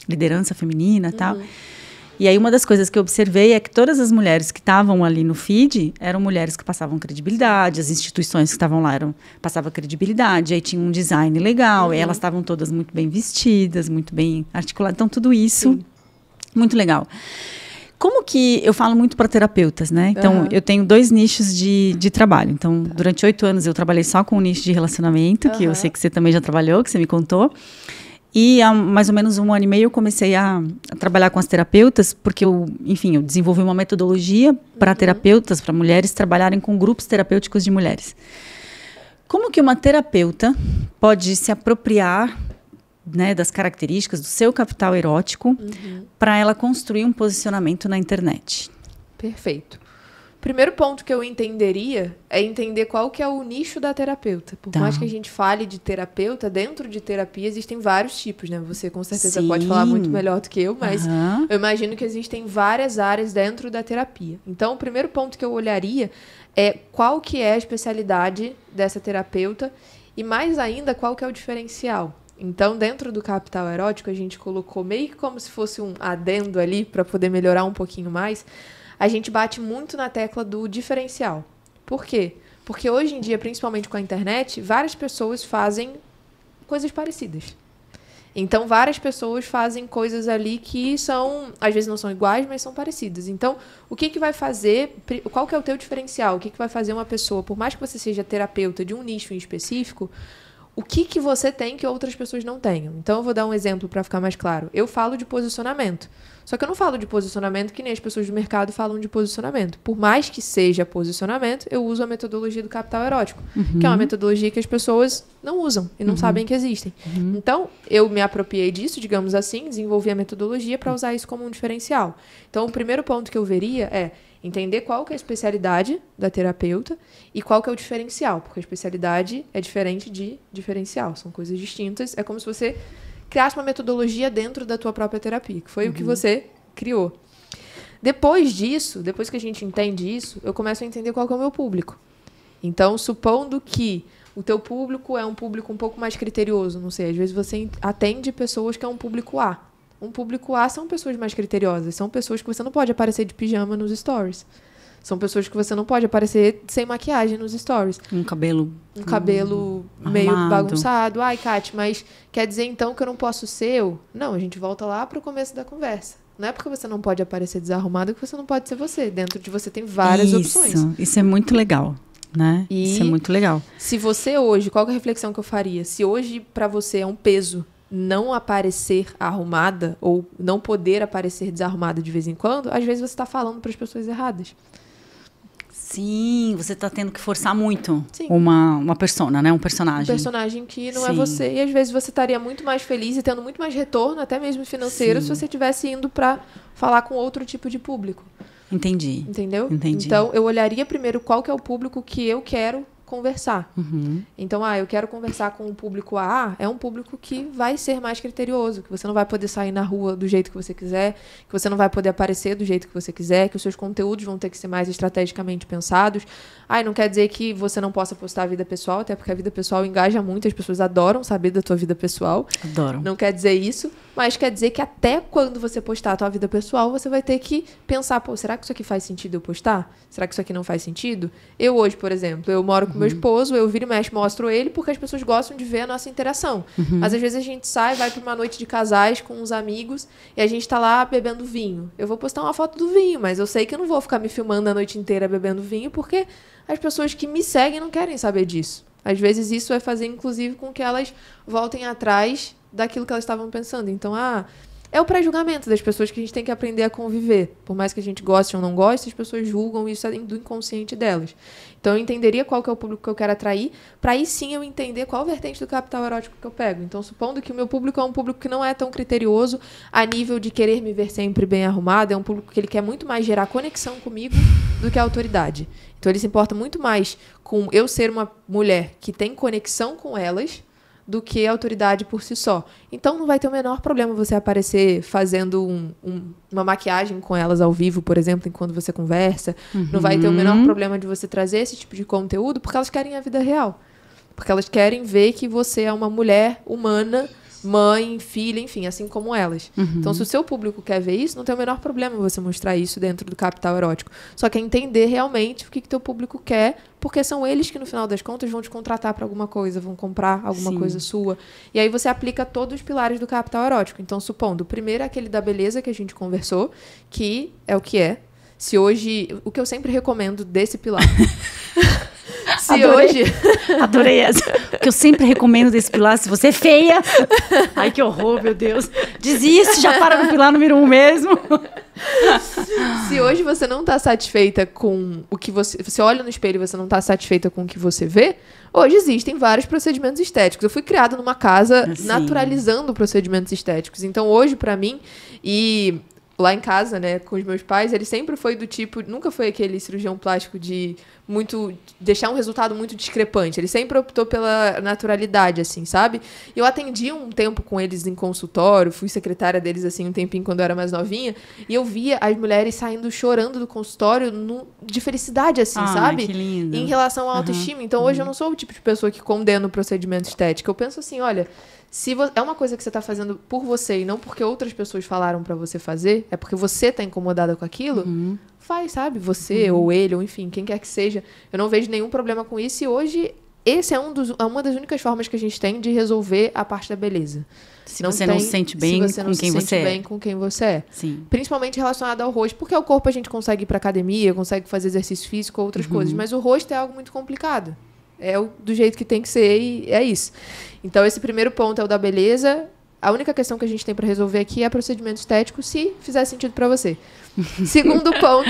liderança feminina e uhum. tal. E aí uma das coisas que eu observei é que todas as mulheres que estavam ali no feed eram mulheres que passavam credibilidade, as instituições que estavam lá eram passava credibilidade, aí tinha um design legal, uhum. e elas estavam todas muito bem vestidas, muito bem articuladas, então tudo isso Sim. muito legal. Como que eu falo muito para terapeutas, né? Então, uhum. eu tenho dois nichos de, de trabalho. Então, tá. durante oito anos eu trabalhei só com o nicho de relacionamento, uhum. que eu sei que você também já trabalhou, que você me contou. E há mais ou menos um ano e meio eu comecei a, a trabalhar com as terapeutas, porque eu, enfim, eu desenvolvi uma metodologia para uhum. terapeutas, para mulheres trabalharem com grupos terapêuticos de mulheres. Como que uma terapeuta pode se apropriar né, das características do seu capital erótico uhum. para ela construir um posicionamento na internet? Perfeito primeiro ponto que eu entenderia é entender qual que é o nicho da terapeuta. Por tá. mais que a gente fale de terapeuta, dentro de terapia existem vários tipos, né? Você com certeza Sim. pode falar muito melhor do que eu, mas uhum. eu imagino que existem várias áreas dentro da terapia. Então, o primeiro ponto que eu olharia é qual que é a especialidade dessa terapeuta e mais ainda qual que é o diferencial. Então, dentro do capital erótico, a gente colocou meio que como se fosse um adendo ali para poder melhorar um pouquinho mais, a gente bate muito na tecla do diferencial. Por quê? Porque hoje em dia, principalmente com a internet, várias pessoas fazem coisas parecidas. Então, várias pessoas fazem coisas ali que são, às vezes não são iguais, mas são parecidas. Então, o que, que vai fazer, qual que é o teu diferencial? O que, que vai fazer uma pessoa, por mais que você seja terapeuta de um nicho em específico, o que, que você tem que outras pessoas não tenham? Então, eu vou dar um exemplo para ficar mais claro. Eu falo de posicionamento. Só que eu não falo de posicionamento que nem as pessoas do mercado falam de posicionamento. Por mais que seja posicionamento, eu uso a metodologia do capital erótico, uhum. que é uma uhum. metodologia que as pessoas não usam e não uhum. sabem que existem. Uhum. Então, eu me apropiei disso, digamos assim, desenvolvi a metodologia para usar isso como um diferencial. Então, o primeiro ponto que eu veria é entender qual que é a especialidade da terapeuta e qual que é o diferencial, porque a especialidade é diferente de diferencial, são coisas distintas. É como se você criasse uma metodologia dentro da tua própria terapia, que foi uhum. o que uhum. você criou. Depois disso, depois que a gente entende isso, eu começo a entender qual é o meu público. Então, supondo que o teu público é um público um pouco mais criterioso, não sei, às vezes você atende pessoas que é um público A. Um público A são pessoas mais criteriosas, são pessoas que você não pode aparecer de pijama nos stories. São pessoas que você não pode aparecer sem maquiagem nos stories. Um cabelo. Um cabelo hum, meio bagunçado. Ai, Kate, mas quer dizer então que eu não posso ser eu? Não, a gente volta lá para o começo da conversa. Não é porque você não pode aparecer desarrumado que você não pode ser você. Dentro de você tem várias isso, opções. Isso é muito legal. Né? E isso é muito legal. Se você hoje, qual é a reflexão que eu faria? Se hoje para você é um peso não aparecer arrumada ou não poder aparecer desarrumada de vez em quando, às vezes você está falando para as pessoas erradas. Sim, você tá tendo que forçar muito Sim. uma, uma persona, né? Um personagem. Um personagem que não é Sim. é você. E às vezes você estaria muito mais feliz e tendo muito mais retorno, até mesmo financeiro, Sim. se você estivesse indo para falar com outro tipo de público. Entendi. Entendeu? Entendi. Então, eu olharia primeiro qual que é o público que eu quero conversar. Uhum. Então, ah, eu quero conversar com o público A, é um público que vai ser mais criterioso, que você não vai poder sair na rua do jeito que você quiser, que você não vai poder aparecer do jeito que você quiser, que os seus conteúdos vão ter que ser mais estrategicamente pensados. Ah, não quer dizer que você não possa postar a vida pessoal, até porque a vida pessoal engaja muito, as pessoas adoram saber da tua vida pessoal. Adoram. Não quer dizer isso. Mas quer dizer que até quando você postar a tua vida pessoal, você vai ter que pensar, pô, será que isso aqui faz sentido eu postar? Será que isso aqui não faz sentido? Eu hoje, por exemplo, eu moro com uhum. meu esposo, eu viro e mexo, mostro ele, porque as pessoas gostam de ver a nossa interação. Uhum. Mas às vezes a gente sai, vai para uma noite de casais com uns amigos e a gente está lá bebendo vinho. Eu vou postar uma foto do vinho, mas eu sei que eu não vou ficar me filmando a noite inteira bebendo vinho, porque as pessoas que me seguem não querem saber disso. Às vezes isso vai é fazer, inclusive, com que elas voltem atrás daquilo que elas estavam pensando. Então, ah, é o pré-julgamento das pessoas que a gente tem que aprender a conviver. Por mais que a gente goste ou não goste, as pessoas julgam isso é do inconsciente delas. Então eu entenderia qual que é o público que eu quero atrair, para aí sim eu entender qual vertente do capital erótico que eu pego. Então, supondo que o meu público é um público que não é tão criterioso a nível de querer me ver sempre bem arrumado, é um público que ele quer muito mais gerar conexão comigo do que a autoridade. Então ele se importa muito mais com eu ser uma mulher que tem conexão com elas do que a autoridade por si só. Então não vai ter o menor problema você aparecer fazendo um, um, uma maquiagem com elas ao vivo, por exemplo, enquanto você conversa. Uhum. Não vai ter o menor uhum. problema de você trazer esse tipo de conteúdo, porque elas querem a vida real. Porque elas querem ver que você é uma mulher humana mãe, filha, enfim, assim como elas. Uhum. Então, se o seu público quer ver isso, não tem o menor problema você mostrar isso dentro do capital erótico. Só que é entender realmente o que, que teu público quer, porque são eles que, no final das contas, vão te contratar para alguma coisa, vão comprar alguma Sim. coisa sua. E aí você aplica todos os pilares do capital erótico. Então, supondo, o primeiro é aquele da beleza que a gente conversou, que é o que é. Se hoje. O que eu sempre recomendo desse pilar. [LAUGHS] se adorei, hoje. [LAUGHS] Adorei essa. que eu sempre recomendo desse pilar, se você é feia. Ai, que horror, meu Deus. Desiste, já para no pilar número um mesmo. se hoje você não está satisfeita com o que você. Você olha no espelho e você não está satisfeita com o que você vê, hoje existem vários procedimentos estéticos. Eu fui criada numa casa assim. naturalizando procedimentos estéticos. Então, hoje, para mim, e lá em casa, né, com os meus pais, ele sempre foi do tipo, nunca foi aquele cirurgião plástico de muito deixar um resultado muito discrepante. Ele sempre optou pela naturalidade, assim, sabe? Eu atendi um tempo com eles em consultório, fui secretária deles assim um tempinho quando eu era mais novinha, e eu via as mulheres saindo chorando do consultório no, de felicidade, assim, ah, sabe? Que lindo. Em relação à autoestima. Uhum. Então hoje uhum. eu não sou o tipo de pessoa que condena o procedimento estético. Eu penso assim, olha, se é uma coisa que você está fazendo por você e não porque outras pessoas falaram para você fazer, é porque você está incomodada com aquilo, uhum. faz, sabe? Você uhum. ou ele, ou enfim, quem quer que seja. Eu não vejo nenhum problema com isso e hoje esse é, um dos, é uma das únicas formas que a gente tem de resolver a parte da beleza. Se não você tem, não se sente bem se você com não quem se sente você é. bem é. com quem você é. Sim. Principalmente relacionado ao rosto, porque o corpo a gente consegue ir para academia, consegue fazer exercício físico, outras uhum. coisas, mas o rosto é algo muito complicado. É o, do jeito que tem que ser e é isso. Então, esse primeiro ponto é o da beleza. A única questão que a gente tem para resolver aqui é procedimento estético, se fizer sentido para você. [LAUGHS] Segundo ponto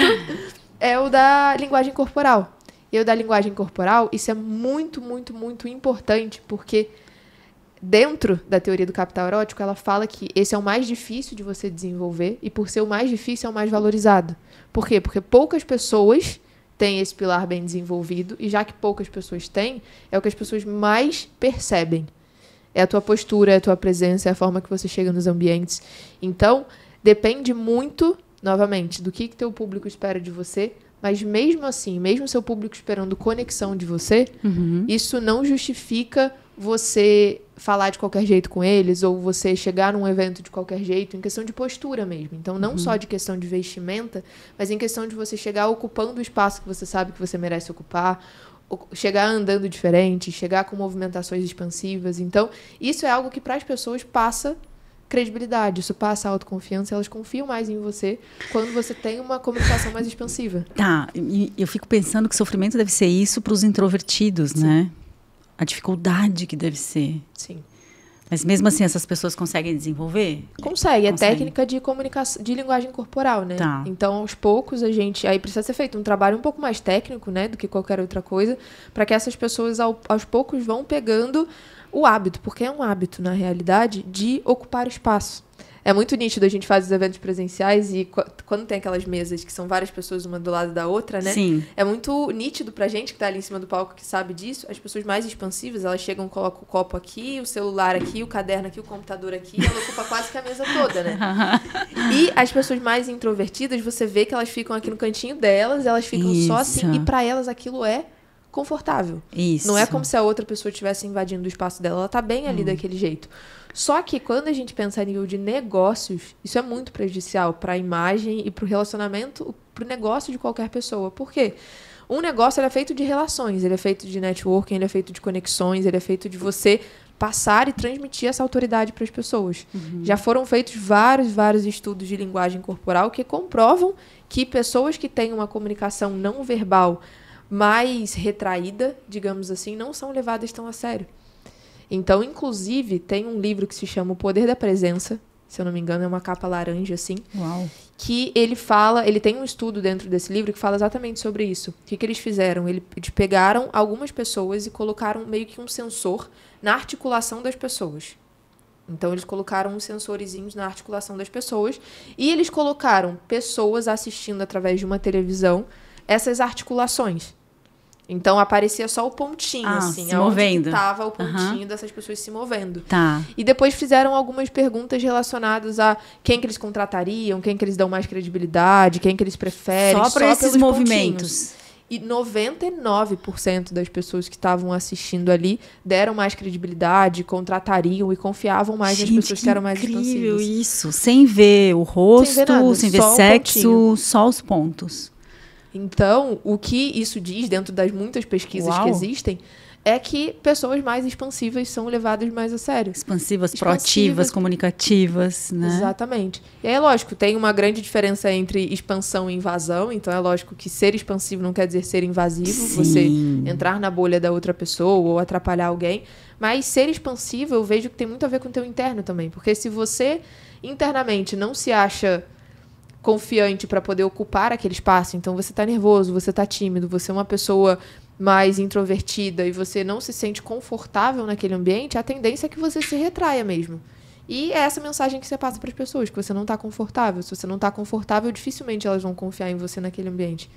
é o da linguagem corporal. E o da linguagem corporal, isso é muito, muito, muito importante, porque dentro da teoria do capital erótico, ela fala que esse é o mais difícil de você desenvolver e por ser o mais difícil é o mais valorizado. Por quê? Porque poucas pessoas têm esse pilar bem desenvolvido e já que poucas pessoas têm, é o que as pessoas mais percebem é a tua postura, é a tua presença, é a forma que você chega nos ambientes. Então, depende muito, novamente, do que, que teu público espera de você, mas mesmo assim, mesmo seu público esperando conexão de você, uhum. isso não justifica você falar de qualquer jeito com eles ou você chegar num evento de qualquer jeito, em questão de postura mesmo. Então, não uhum. só de questão de vestimenta, mas em questão de você chegar ocupando o espaço que você sabe que você merece ocupar, chegar andando diferente, chegar com movimentações expansivas. Então, isso é algo que para as pessoas passa credibilidade, isso passa autoconfiança, elas confiam mais em você quando você tem uma comunicação mais expansiva. Tá, e eu fico pensando que sofrimento deve ser isso para os introvertidos, Sim. né? A dificuldade que deve ser. Sim. Mas mesmo assim, essas pessoas conseguem desenvolver? Consegue, é técnica de comunicação, de linguagem corporal, né? Tá. Então, aos poucos, a gente. Aí precisa ser feito um trabalho um pouco mais técnico, né? Do que qualquer outra coisa, para que essas pessoas, ao, aos poucos, vão pegando o hábito, porque é um hábito, na realidade, de ocupar espaço. É muito nítido, a gente faz os eventos presenciais e quando tem aquelas mesas que são várias pessoas uma do lado da outra, né? Sim. É muito nítido pra gente que tá ali em cima do palco que sabe disso. As pessoas mais expansivas, elas chegam, colocam o copo aqui, o celular aqui, o caderno aqui, o computador aqui, ela ocupa quase que a mesa toda, né? [LAUGHS] e as pessoas mais introvertidas, você vê que elas ficam aqui no cantinho delas, elas ficam Isso. só assim, e para elas aquilo é confortável. Isso. Não é como se a outra pessoa estivesse invadindo o espaço dela. Ela tá bem ali hum. daquele jeito. Só que quando a gente pensa a nível de negócios, isso é muito prejudicial para a imagem e para o relacionamento, para o negócio de qualquer pessoa. Por quê? Um negócio é feito de relações, ele é feito de networking, ele é feito de conexões, ele é feito de você passar e transmitir essa autoridade para as pessoas. Uhum. Já foram feitos vários, vários estudos de linguagem corporal que comprovam que pessoas que têm uma comunicação não verbal mais retraída, digamos assim, não são levadas tão a sério. Então, inclusive, tem um livro que se chama O Poder da Presença, se eu não me engano, é uma capa laranja, assim. Uau. Que ele fala, ele tem um estudo dentro desse livro que fala exatamente sobre isso. O que, que eles fizeram? Eles pegaram algumas pessoas e colocaram meio que um sensor na articulação das pessoas. Então eles colocaram uns sensorizinhos na articulação das pessoas e eles colocaram pessoas assistindo através de uma televisão essas articulações. Então aparecia só o pontinho, ah, assim, se movendo. tava o pontinho uhum. dessas pessoas se movendo. Tá. E depois fizeram algumas perguntas relacionadas a quem que eles contratariam, quem que eles dão mais credibilidade, quem que eles preferem. Só para esses movimentos. Pontinhos. E 99% das pessoas que estavam assistindo ali deram mais credibilidade, contratariam e confiavam mais Gente, nas pessoas que eram mais incrível expansivas. isso, sem ver o rosto, sem ver, nada, sem ver sexo, só os pontos. Então, o que isso diz, dentro das muitas pesquisas Uau. que existem, é que pessoas mais expansivas são levadas mais a sério. Expansivas, expansivas proativas, comunicativas, né? Exatamente. E é lógico, tem uma grande diferença entre expansão e invasão, então é lógico que ser expansivo não quer dizer ser invasivo, Sim. você entrar na bolha da outra pessoa ou atrapalhar alguém, mas ser expansivo eu vejo que tem muito a ver com o teu interno também, porque se você internamente não se acha confiante para poder ocupar aquele espaço. Então você está nervoso, você está tímido, você é uma pessoa mais introvertida e você não se sente confortável naquele ambiente, a tendência é que você se retraia mesmo. E é essa mensagem que você passa para as pessoas, que você não está confortável. Se você não está confortável, dificilmente elas vão confiar em você naquele ambiente.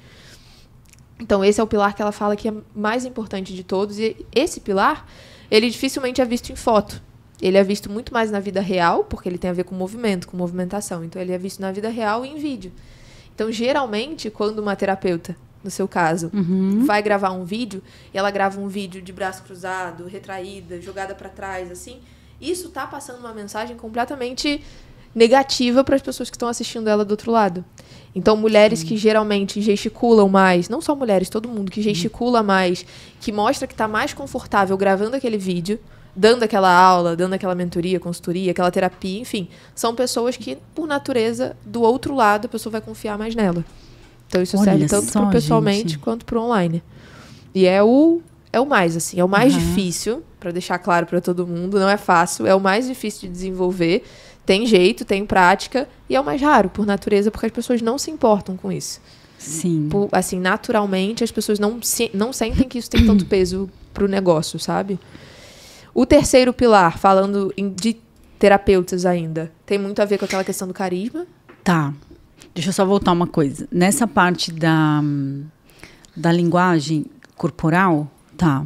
Então, esse é o pilar que ela fala que é mais importante de todos. E esse pilar, ele dificilmente é visto em foto ele é visto muito mais na vida real, porque ele tem a ver com movimento, com movimentação. Então, ele é visto na vida real e em vídeo. Então, geralmente, quando uma terapeuta, no seu caso, uhum. vai gravar um vídeo, e ela grava um vídeo de braço cruzado, retraída, jogada para trás, assim, isso está passando uma mensagem completamente negativa para as pessoas que estão assistindo ela do outro lado. Então, mulheres Sim. que geralmente gesticulam mais, não só mulheres, todo mundo que uhum. gesticula mais, que mostra que está mais confortável gravando aquele vídeo, dando aquela aula, dando aquela mentoria, consultoria, aquela terapia, enfim, são pessoas que, por natureza, do outro lado, a pessoa vai confiar mais nela. Então isso Olha serve tanto para pessoalmente gente. quanto para online. E é o é o mais assim, é o mais uhum. difícil, para deixar claro para todo mundo, não é fácil, é o mais difícil de desenvolver. Tem jeito, tem prática e é o mais raro por natureza, porque as pessoas não se importam com isso. Sim. Por, assim, naturalmente as pessoas não se, não sentem que isso tem tanto [CLEARS THROAT] peso para o negócio, sabe? O terceiro pilar, falando em, de terapeutas ainda, tem muito a ver com aquela questão do carisma? Tá. Deixa eu só voltar uma coisa. Nessa parte da, da linguagem corporal, tá.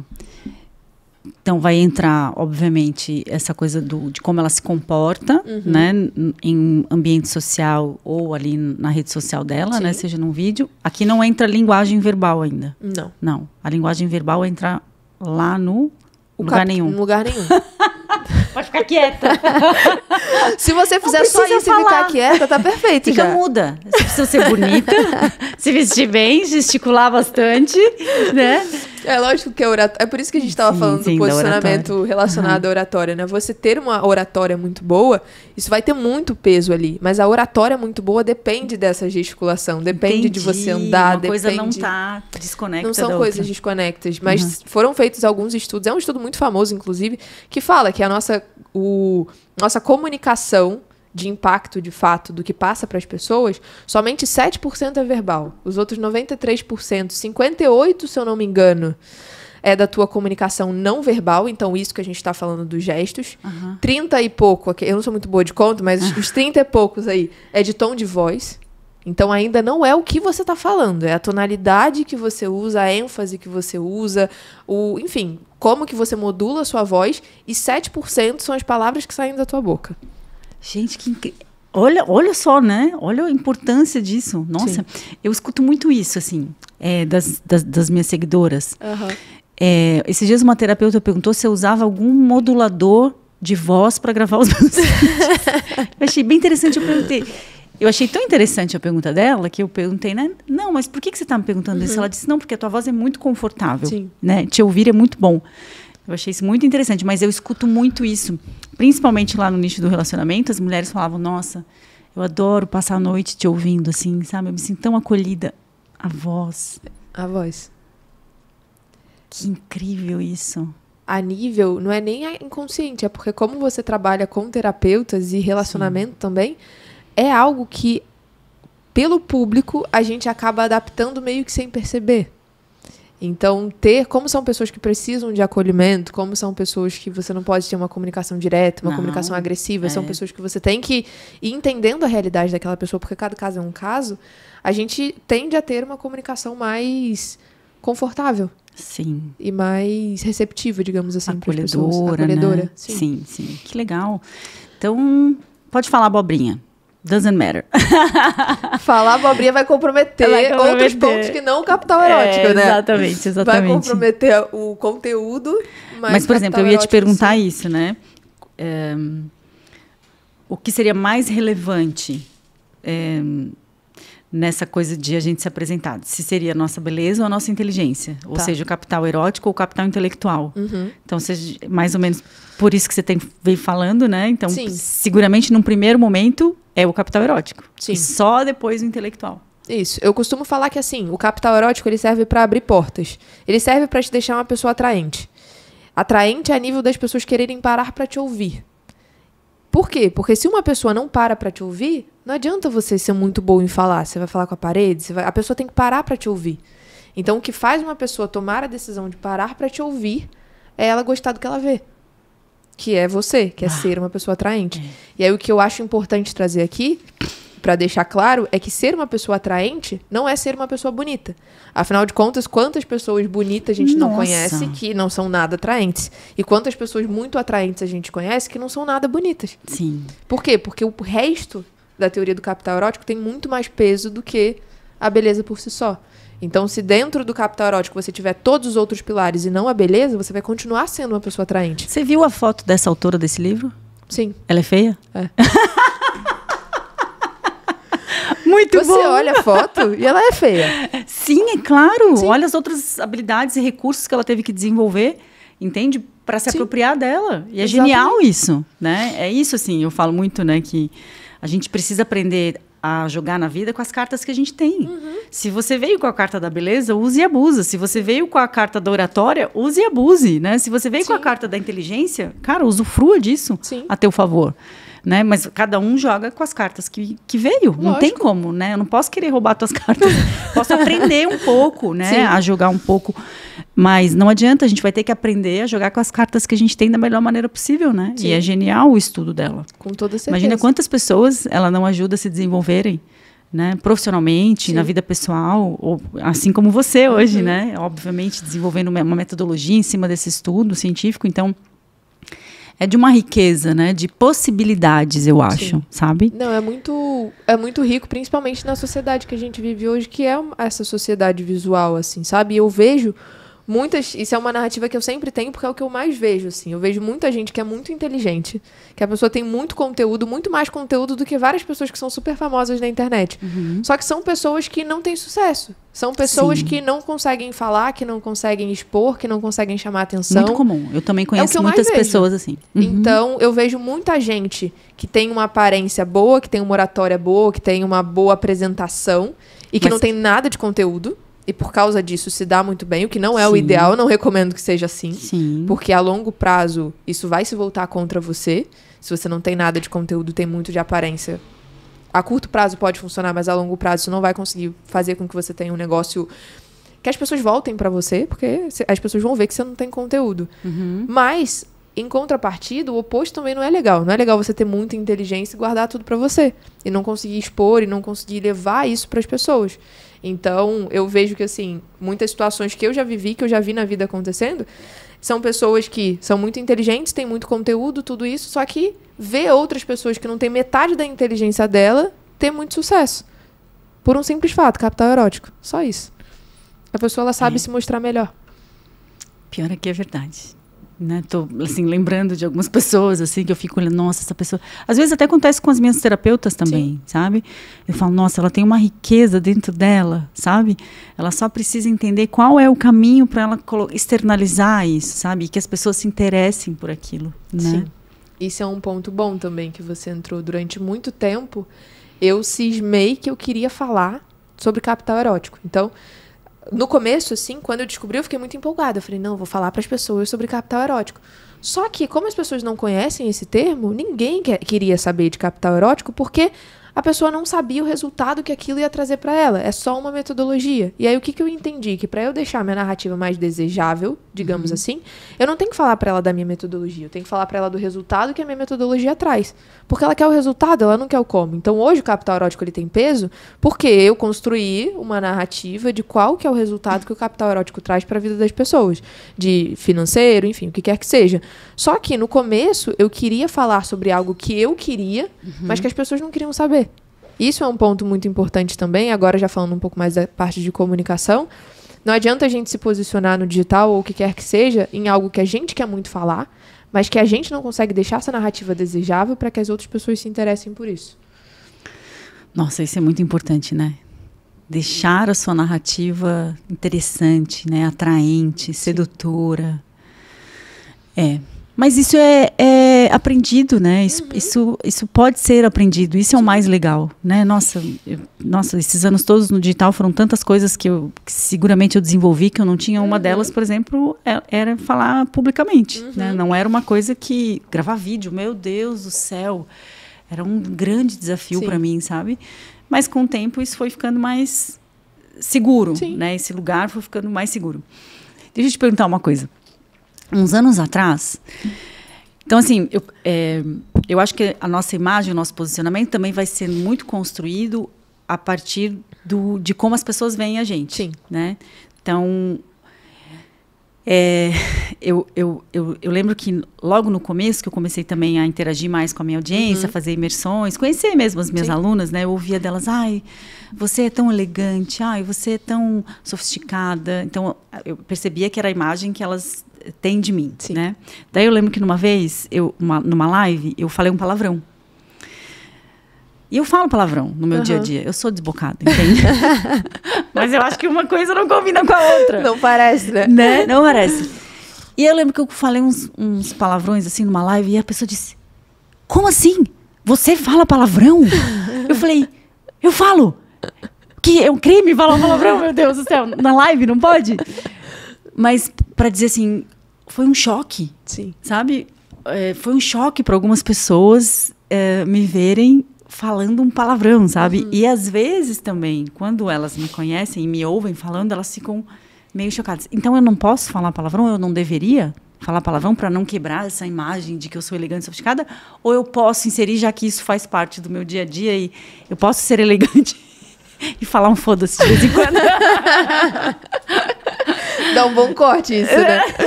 Então vai entrar, obviamente, essa coisa do, de como ela se comporta, uhum. né, em ambiente social ou ali na rede social dela, né, Sim. né, seja num vídeo. Aqui não entra linguagem verbal ainda. Não. Não. A linguagem verbal entra lá no lugar cap... nenhum. Lugar nenhum. [LAUGHS] Pode ficar quieta. [LAUGHS] Se você fizer só isso falar. e ficar quieta, tá perfeito. Fica já. muda. Você precisa ser bonita, [LAUGHS] se vestir bem, gesticular bastante, né? É lógico que é oratória. É por isso que a gente estava falando sim, do posicionamento relacionado uhum. à oratória, né? Você ter uma oratória muito boa, isso vai ter muito peso ali. Mas a oratória muito boa depende dessa gesticulação, depende Entendi. de você andar, uma depende. coisa não tá desconectada. Não são coisas outra. desconectas, mas uhum. foram feitos alguns estudos. É um estudo muito famoso, inclusive, que fala que a nossa o, nossa comunicação de impacto de fato do que passa para as pessoas, somente 7% é verbal. Os outros 93%, 58% se eu não me engano, é da tua comunicação não verbal, então isso que a gente está falando dos gestos. Uhum. 30 e pouco, eu não sou muito boa de conta, mas os, [LAUGHS] os 30 e poucos aí é de tom de voz. Então ainda não é o que você está falando, é a tonalidade que você usa, a ênfase que você usa, o, enfim, como que você modula a sua voz e 7% são as palavras que saem da tua boca. Gente, que incrível. Olha, olha só, né? Olha a importância disso. Nossa, Sim. eu escuto muito isso, assim, é, das, das, das, minhas seguidoras. Uhum. É, esses dias uma terapeuta perguntou se eu usava algum modulador de voz para gravar os meus [LAUGHS] Eu achei bem interessante, eu perguntei. Eu achei tão interessante a pergunta dela que eu perguntei, né? Não, mas por que, que você está me perguntando uhum. isso? Ela disse, não, porque a tua voz é muito confortável. Sim. Né? Te ouvir é muito bom. Eu achei isso muito interessante, mas eu escuto muito isso. Principalmente lá no nicho do relacionamento, as mulheres falavam, nossa, eu adoro passar a noite te ouvindo, assim, sabe? Eu me sinto tão acolhida. A voz. A voz. Que incrível isso a nível, não é nem inconsciente, é porque como você trabalha com terapeutas e relacionamento Sim. também, é algo que, pelo público, a gente acaba adaptando meio que sem perceber. Então, ter como são pessoas que precisam de acolhimento, como são pessoas que você não pode ter uma comunicação direta, uma não, comunicação agressiva, é. são pessoas que você tem que ir entendendo a realidade daquela pessoa, porque cada caso é um caso, a gente tende a ter uma comunicação mais confortável. Sim. E mais receptiva, digamos assim, acolhedora, para pessoas. Acolhedora. Né? Sim. sim, sim. Que legal. Então, pode falar abobrinha. Doesn't matter. [LAUGHS] Falar abobrinha vai comprometer, vai comprometer, outros pontos que não o capital erótico, é, né? Exatamente, exatamente. Vai comprometer o conteúdo, mas. Mas, por exemplo, eu ia te perguntar sim. isso, né? É, o que seria mais relevante? É, nessa coisa de a gente se apresentar. Se seria a nossa beleza ou a nossa inteligência. Ou tá. seja, o capital erótico ou o capital intelectual. Uhum. Então, seja mais ou menos por isso que você tem, vem falando, né? Então, Sim. seguramente, num primeiro momento, é o capital erótico. Sim. E só depois o intelectual. Isso. Eu costumo falar que, assim, o capital erótico, ele serve para abrir portas. Ele serve para te deixar uma pessoa atraente. Atraente a nível das pessoas quererem parar para te ouvir. Por quê? Porque se uma pessoa não para para te ouvir, não adianta você ser muito bom em falar. Você vai falar com a parede, vai... a pessoa tem que parar para te ouvir. Então, o que faz uma pessoa tomar a decisão de parar para te ouvir é ela gostar do que ela vê. Que é você, que é ah. ser uma pessoa atraente. É. E aí, o que eu acho importante trazer aqui para deixar claro é que ser uma pessoa atraente não é ser uma pessoa bonita. Afinal de contas, quantas pessoas bonitas a gente Nossa. não conhece que não são nada atraentes? E quantas pessoas muito atraentes a gente conhece que não são nada bonitas? Sim. Por quê? Porque o resto da teoria do capital erótico tem muito mais peso do que a beleza por si só. Então, se dentro do capital erótico você tiver todos os outros pilares e não a beleza, você vai continuar sendo uma pessoa atraente. Você viu a foto dessa autora desse livro? Sim. Ela é feia? É. [LAUGHS] Muito Você bom. Você olha a foto e ela é feia. Sim, é claro. Sim. Olha as outras habilidades e recursos que ela teve que desenvolver, entende? Para se Sim. apropriar dela. E é Exatamente. genial isso, né? É isso, assim, eu falo muito, né, que a gente precisa aprender a jogar na vida com as cartas que a gente tem. Uhum. Se você veio com a carta da beleza, use e abusa. Se você veio com a carta da oratória, use e abuse, né? Se você veio Sim. com a carta da inteligência, cara, usufrua disso Sim. a teu favor né? Mas cada um joga com as cartas que, que veio. Lógico. Não tem como, né? Eu não posso querer roubar tuas [LAUGHS] cartas. posso aprender um pouco, né? Sim. A jogar um pouco. Mas não adianta, a gente vai ter que aprender a jogar com as cartas que a gente tem da melhor maneira possível, né? Sim. E é genial o estudo dela. Com toda certeza. Imagina quantas pessoas ela não ajuda a se desenvolverem. Né, profissionalmente, Sim. na vida pessoal, ou, assim como você hoje, uhum. né? Obviamente, desenvolvendo uma metodologia em cima desse estudo científico. Então, é de uma riqueza, né? De possibilidades, eu acho, Sim. sabe? Não, é muito, é muito rico, principalmente na sociedade que a gente vive hoje, que é essa sociedade visual, assim, sabe? Eu vejo muitas. Isso é uma narrativa que eu sempre tenho, porque é o que eu mais vejo, assim. Eu vejo muita gente que é muito inteligente, que a pessoa tem muito conteúdo, muito mais conteúdo do que várias pessoas que são super famosas na internet. Uhum. Só que são pessoas que não têm sucesso. São pessoas Sim. que não conseguem falar, que não conseguem expor, que não conseguem chamar atenção. Muito comum. Eu também é conheço é eu muitas pessoas assim. Uhum. Então, eu vejo muita gente que tem uma aparência boa, que tem uma oratória boa, que tem uma boa apresentação e que Mas... não tem nada de conteúdo e por causa disso se dá muito bem, o que não é Sim. o ideal, eu não recomendo que seja assim. Sim. Porque a longo prazo isso vai se voltar contra você. Se você não tem nada de conteúdo, tem muito de aparência. A curto prazo pode funcionar, mas a longo prazo isso não vai conseguir fazer com que você tenha um negócio que as pessoas voltem para você, porque as pessoas vão ver que você não tem conteúdo. Uhum. Mas em contrapartida, o oposto também não é legal. Não é legal você ter muita inteligência e guardar tudo para você e não conseguir expor e não conseguir levar isso para as pessoas. Então, eu vejo que, assim, muitas situações que eu já vivi, que eu já vi na vida acontecendo, são pessoas que são muito inteligentes, têm muito conteúdo, tudo isso, só que vê outras pessoas que não têm metade da inteligência dela ter muito sucesso. Por um simples fato, capital erótico. Só isso. A pessoa, ela sabe se mostrar melhor. Pior é que é verdade né? Tô assim lembrando de algumas pessoas assim que eu fico olhando, nossa, essa pessoa. Às vezes até acontece com as minhas terapeutas também, Sim. sabe? Eu falo, nossa, ela tem uma riqueza dentro dela, sabe? Ela só precisa entender qual é o caminho para ela externalizar isso, sabe? E que as pessoas se interessem por aquilo, né? Sim. Isso é um ponto bom também que você entrou durante muito tempo. Eu cismei que eu queria falar sobre capital erótico. Então, no começo, assim, quando eu descobri, eu fiquei muito empolgada. Eu falei, não, vou falar para as pessoas sobre capital erótico. Só que, como as pessoas não conhecem esse termo, ninguém quer, queria saber de capital erótico, porque a pessoa não sabia o resultado que aquilo ia trazer para ela. É só uma metodologia. E aí o que, que eu entendi? Que para eu deixar a minha narrativa mais desejável, digamos uhum. assim, eu não tenho que falar para ela da minha metodologia, eu tenho que falar para ela do resultado que a minha metodologia traz. Porque ela quer o resultado, ela não quer o como. Então hoje o capital erótico ele tem peso porque eu construí uma narrativa de qual que é o resultado que o capital erótico traz para a vida das pessoas, de financeiro, enfim, o que quer que seja. Só que no começo eu queria falar sobre algo que eu queria, uhum. mas que as pessoas não queriam saber. Isso é um ponto muito importante também, agora já falando um pouco mais da parte de comunicação. Não adianta a gente se posicionar no digital ou o que quer que seja em algo que a gente quer muito falar, mas que a gente não consegue deixar essa narrativa desejável para que as outras pessoas se interessem por isso. Nossa, isso é muito importante, né? Deixar a sua narrativa interessante, né? Atraente, sedutora. É, mas isso é, é aprendido, né? Isso, uhum. isso, isso, pode ser aprendido. Isso é o mais legal, né? Nossa, eu, nossa, esses anos todos no digital foram tantas coisas que, eu, que seguramente eu desenvolvi que eu não tinha. Uma uhum. delas, por exemplo, é, era falar publicamente, uhum. né? Não era uma coisa que gravar vídeo. Meu Deus do céu, era um grande desafio para mim, sabe? Mas com o tempo isso foi ficando mais seguro, Sim. né? Esse lugar foi ficando mais seguro. Deixa eu te perguntar uma coisa uns anos atrás. Então, assim, eu, é, eu acho que a nossa imagem, o nosso posicionamento também vai ser muito construído a partir do, de como as pessoas veem a gente. Sim. Né? Então, é, eu, eu, eu, eu, lembro que logo no começo, que eu comecei também a interagir mais com a minha audiência, uhum. fazer imersões, conhecer mesmo as minhas Sim. alunas, né? Eu ouvia delas, ai, você é tão elegante, ai, você é tão sofisticada. Então, eu percebia que era a imagem que elas tem de mim, Sim. né? Daí eu lembro que numa vez, eu, uma, numa live, eu falei um palavrão. E eu falo palavrão no meu uhum. dia a dia. Eu sou desbocada, entende? [LAUGHS] Mas eu acho que uma coisa não combina com a outra. Não parece, né? né? Não parece. E eu lembro que eu falei uns, uns palavrões assim numa live e a pessoa disse: Como assim? Você fala palavrão? eu falei: Eu falo. Que é um crime falar um palavrão, meu Deus do céu. Na live, não pode? Mas para dizer assim, foi um choque. Sim. Sabe? É, foi um choque para algumas pessoas é, me verem falando um palavrão, sabe? Uhum. E às vezes também, quando elas me conhecem e me ouvem falando, elas ficam meio chocadas. Então eu não posso falar palavrão, eu não deveria falar palavrão para não quebrar essa imagem de que eu sou elegante e sofisticada, ou eu posso inserir já que isso faz parte do meu dia a dia e eu posso ser elegante [LAUGHS] e falar um foda-se de vez em quando. [LAUGHS] Dá um bom corte isso, né? [LAUGHS]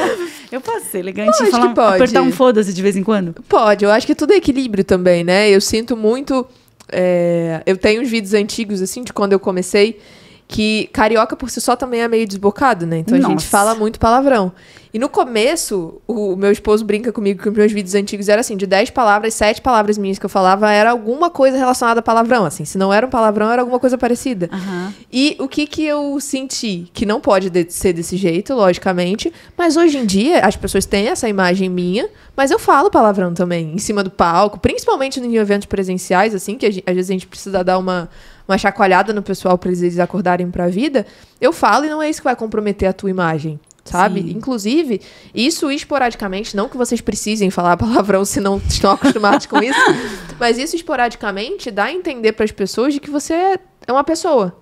Eu posso ser elegante Pode, e falar, pode. apertar um foda-se de vez em quando? Pode, eu acho que tudo é equilíbrio também, né? Eu sinto muito. É, eu tenho uns vídeos antigos, assim, de quando eu comecei, que carioca por si só também é meio desbocado, né? Então Nossa. a gente fala muito palavrão. E no começo, o meu esposo brinca comigo que os meus vídeos antigos eram assim, de 10 palavras, 7 palavras minhas que eu falava era alguma coisa relacionada a palavrão, assim. Se não era um palavrão, era alguma coisa parecida. Uhum. E o que que eu senti? Que não pode de ser desse jeito, logicamente, mas hoje em dia as pessoas têm essa imagem minha, mas eu falo palavrão também, em cima do palco, principalmente em eventos presenciais, assim, que gente, às vezes a gente precisa dar uma uma chacoalhada no pessoal para eles acordarem para a vida, eu falo e não é isso que vai comprometer a tua imagem sabe? Sim. Inclusive, isso esporadicamente, não que vocês precisem falar [LAUGHS] palavrão se não estão acostumados com isso, [LAUGHS] mas isso esporadicamente dá a entender para as pessoas de que você é, é uma pessoa.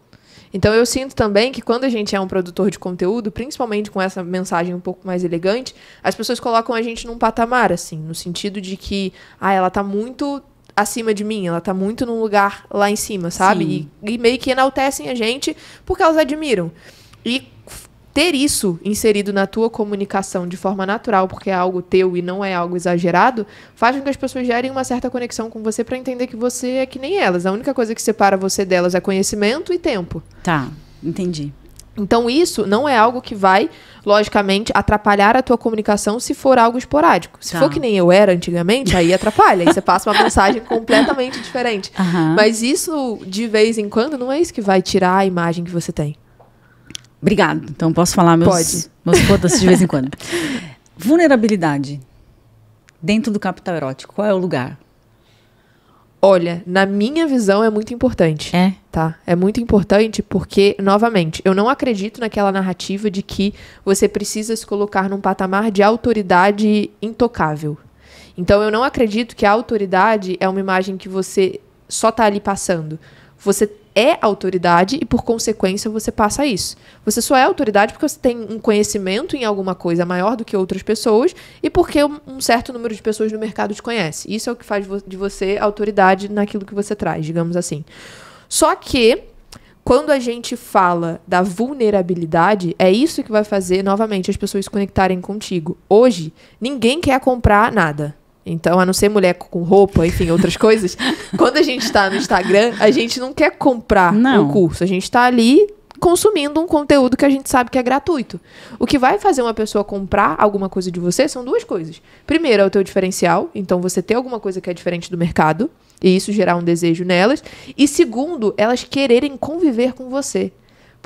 Então eu sinto também que quando a gente é um produtor de conteúdo, principalmente com essa mensagem um pouco mais elegante, as pessoas colocam a gente num patamar assim, no sentido de que ah, ela tá muito acima de mim, ela tá muito num lugar lá em cima, sabe? E, e, meio que enaltecem a gente porque elas admiram. E ter isso inserido na tua comunicação de forma natural, porque é algo teu e não é algo exagerado, faz com que as pessoas gerem uma certa conexão com você para entender que você é que nem elas. A única coisa que separa você delas é conhecimento e tempo. Tá, entendi. Então, isso não é algo que vai, logicamente, atrapalhar a tua comunicação se for algo esporádico. Se tá. for que nem eu era antigamente, aí atrapalha. aí você passa uma mensagem [LAUGHS] completamente diferente. Uhum. Mas isso, de vez em quando, não é isso que vai tirar a imagem que você tem. Obrigado. Então, posso falar meus, Pode. meus potas de vez em quando. [LAUGHS] Vulnerabilidade. Dentro do capital erótico, qual é o lugar? Olha, na minha visão é muito importante. É. Tá? É muito importante porque, novamente, eu não acredito naquela narrativa de que você precisa se colocar num patamar de autoridade intocável. Então, eu não acredito que a autoridade é uma imagem que você só tá ali passando. Você é autoridade e, por consequência, você passa isso. Você só é autoridade porque você tem um conhecimento em alguma coisa maior do que outras pessoas e porque um certo número de pessoas no mercado te conhece. Isso é o que faz de você autoridade naquilo que você traz, digamos assim. Só que quando a gente fala da vulnerabilidade, é isso que vai fazer novamente as pessoas se conectarem contigo. Hoje, ninguém quer comprar nada. Então, a não ser mulher com roupa, enfim, outras coisas, [LAUGHS] quando a gente está no Instagram, a gente não quer comprar não. o curso. A gente está ali consumindo um conteúdo que a gente sabe que é gratuito. O que vai fazer uma pessoa comprar alguma coisa de você são duas coisas. Primeiro é o teu diferencial, então você ter alguma coisa que é diferente do mercado e isso gerar um desejo nelas. E segundo, elas quererem conviver com você.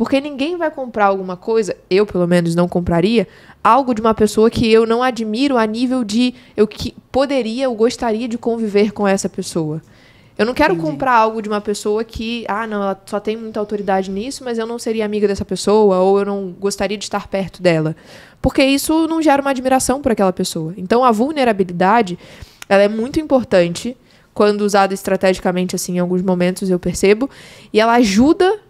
Porque ninguém vai comprar alguma coisa, eu pelo menos não compraria, algo de uma pessoa que eu não admiro a nível de eu que poderia, eu gostaria de conviver com essa pessoa. Eu não quero Entendi. comprar algo de uma pessoa que, ah, não, ela só tem muita autoridade nisso, mas eu não seria amiga dessa pessoa, ou eu não gostaria de estar perto dela. Porque isso não gera uma admiração para aquela pessoa. Então a vulnerabilidade, ela é muito importante quando usada estrategicamente assim em alguns momentos eu percebo, e ela ajuda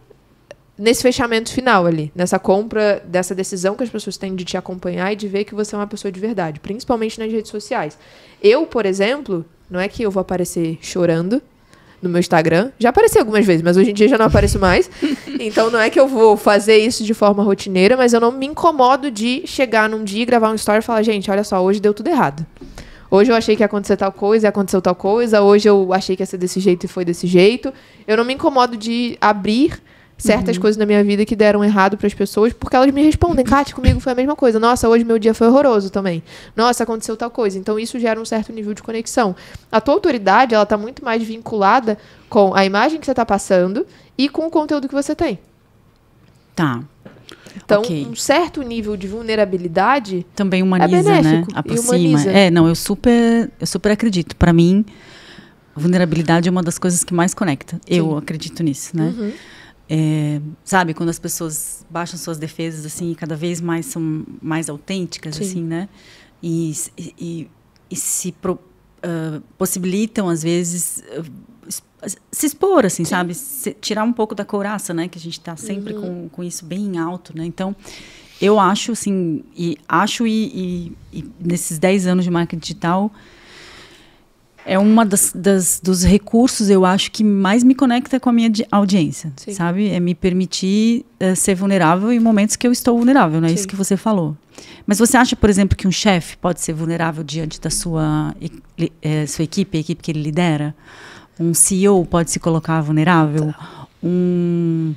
nesse fechamento final ali, nessa compra, dessa decisão que as pessoas têm de te acompanhar e de ver que você é uma pessoa de verdade, principalmente nas redes sociais. Eu, por exemplo, não é que eu vou aparecer chorando no meu Instagram, já apareci algumas vezes, mas hoje em dia já não apareço mais. [LAUGHS] então não é que eu vou fazer isso de forma rotineira, mas eu não me incomodo de chegar num dia, e gravar um story e falar, gente, olha só, hoje deu tudo errado. Hoje eu achei que ia acontecer tal coisa e aconteceu tal coisa. Hoje eu achei que ia ser desse jeito e foi desse jeito. Eu não me incomodo de abrir certas uhum. coisas na minha vida que deram errado para as pessoas, porque elas me respondem, Kátia, comigo foi a mesma coisa. Nossa, hoje meu dia foi horroroso também. Nossa, aconteceu tal coisa. Então isso gera um certo nível de conexão. A tua autoridade, ela tá muito mais vinculada com a imagem que você tá passando e com o conteúdo que você tem. Tá. Então, okay. um certo nível de vulnerabilidade também é humaniza, é né? Aproxima. Humaniza. É, não, eu super, eu super acredito. Para mim, vulnerabilidade é uma das coisas que mais conecta. Sim. Eu acredito nisso, né? Uhum. É, sabe, quando as pessoas baixam suas defesas, assim, cada vez mais são mais autênticas, Sim. assim, né? E, e, e se pro, uh, possibilitam, às vezes, uh, se expor, assim, Sim. sabe? Se, tirar um pouco da couraça, né? Que a gente está sempre uhum. com, com isso bem alto, né? Então, eu acho, assim, e acho e, e nesses 10 anos de marca digital é uma das, das, dos recursos, eu acho, que mais me conecta com a minha audiência, Sim. sabe? É me permitir é, ser vulnerável em momentos que eu estou vulnerável, não né? é Sim. isso que você falou. Mas você acha, por exemplo, que um chefe pode ser vulnerável diante da sua, é, sua equipe, a equipe que ele lidera? Um CEO pode se colocar vulnerável? Tá. Um,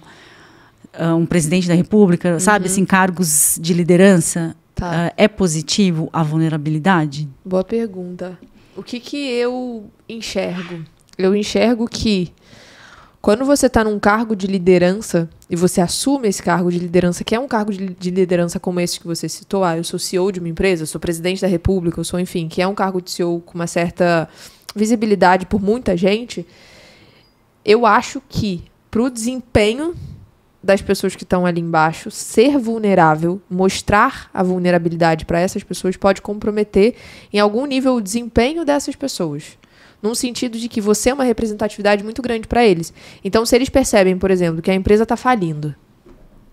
ah, um presidente da república, uhum. sabe? Assim, cargos de liderança. Tá. Ah, é positivo a vulnerabilidade? Boa pergunta o que, que eu enxergo? Eu enxergo que quando você está num cargo de liderança e você assume esse cargo de liderança, que é um cargo de, de, liderança como esse que você citou, ah, eu sou CEO de uma empresa, eu sou presidente da república, eu sou, enfim, que é um cargo de CEO com uma certa visibilidade por muita gente, eu acho que para o desempenho das pessoas que estão ali embaixo, ser vulnerável, mostrar a vulnerabilidade para essas pessoas pode comprometer em algum nível o desempenho dessas pessoas. Num sentido de que você é uma representatividade muito grande para eles. Então, se eles percebem, por exemplo, que a empresa está falindo,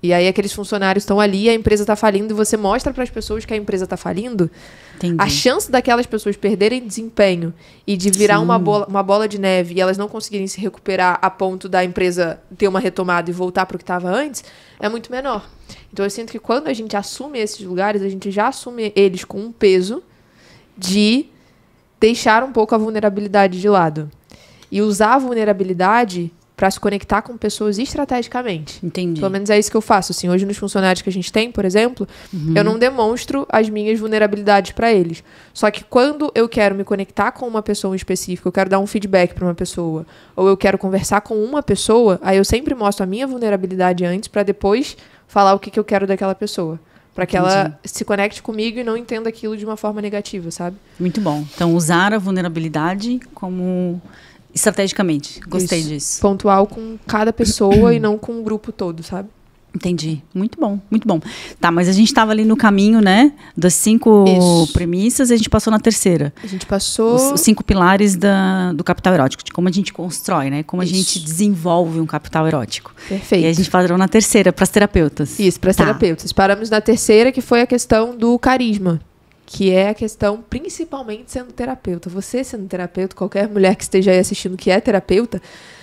e aí aqueles funcionários estão ali, a empresa está falindo e você mostra para as pessoas que a empresa está falindo. Entendi. A chance daquelas pessoas perderem desempenho e de virar uma bola, uma bola de neve e elas não conseguirem se recuperar a ponto da empresa ter uma retomada e voltar para o que estava antes é muito menor. Então eu sinto que quando a gente assume esses lugares, a gente já assume eles com um peso de deixar um pouco a vulnerabilidade de lado. E usar a vulnerabilidade para se conectar com pessoas estrategicamente. Entendi. Pelo menos é isso que eu faço. Assim, hoje nos funcionários que a gente tem, por exemplo, uhum. eu não demonstro as minhas vulnerabilidades para eles. Só que quando eu quero me conectar com uma pessoa específica, eu quero dar um feedback para uma pessoa, ou eu quero conversar com uma pessoa, aí eu sempre mostro a minha vulnerabilidade antes para depois falar o que, que eu quero daquela pessoa para que Entendi. ela se conecte comigo e não entenda aquilo de uma forma negativa, sabe? Muito bom. Então usar a vulnerabilidade como estrategicamente. Gostei Isso. disso. Pontual com cada pessoa e não com o grupo todo, sabe? Entendi. Muito bom, muito bom. Tá, mas a gente estava ali no caminho, né? Das cinco Isso. premissas e a gente passou na terceira. A gente passou. Os, os cinco pilares da, do capital erótico, de como a gente constrói, né? Como Isso. a gente desenvolve um capital erótico. Perfeito. E a gente parou na terceira, para as terapeutas. Isso, para as tá. terapeutas. Paramos na terceira, que foi a questão do carisma que é a questão, principalmente sendo terapeuta. Você sendo terapeuta, qualquer mulher que esteja aí assistindo que é terapeuta,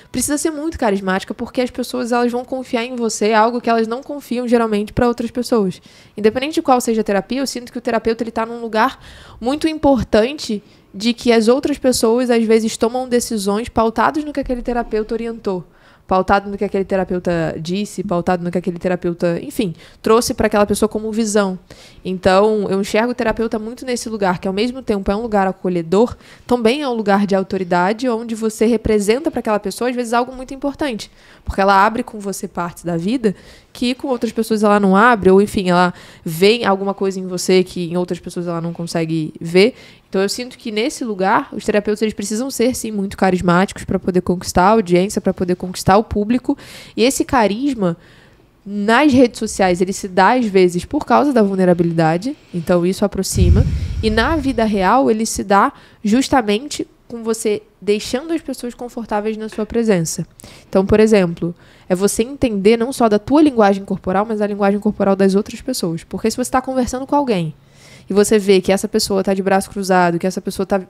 precisa ser muito carismática porque as pessoas elas vão confiar em você, algo que elas não confiam geralmente para outras pessoas. Independente de qual seja a terapia, eu sinto que o terapeuta ele está num lugar muito importante de que as outras pessoas às vezes tomam decisões pautadas no que aquele terapeuta orientou pautado no que aquele terapeuta disse, pautado no que aquele terapeuta, enfim, trouxe para aquela pessoa como visão. Então, eu enxergo o terapeuta muito nesse lugar, que ao mesmo tempo é um lugar acolhedor, também é um lugar de autoridade, onde você representa para aquela pessoa, às vezes, algo muito importante. Porque ela abre com você partes da vida que com outras pessoas ela não abre, ou enfim, ela vê alguma coisa em você que em outras pessoas ela não consegue ver. Então eu sinto que nesse lugar os terapeutas eles precisam ser sim muito carismáticos para poder conquistar a audiência, para poder conquistar o público. E esse carisma nas redes sociais ele se dá às vezes por causa da vulnerabilidade, então isso aproxima. E na vida real ele se dá justamente com você deixando as pessoas confortáveis na sua presença. Então, por exemplo, é você entender não só da tua linguagem corporal, mas da linguagem corporal das outras pessoas. Porque se você está conversando com alguém e você vê que essa pessoa está de braço cruzado, que essa pessoa está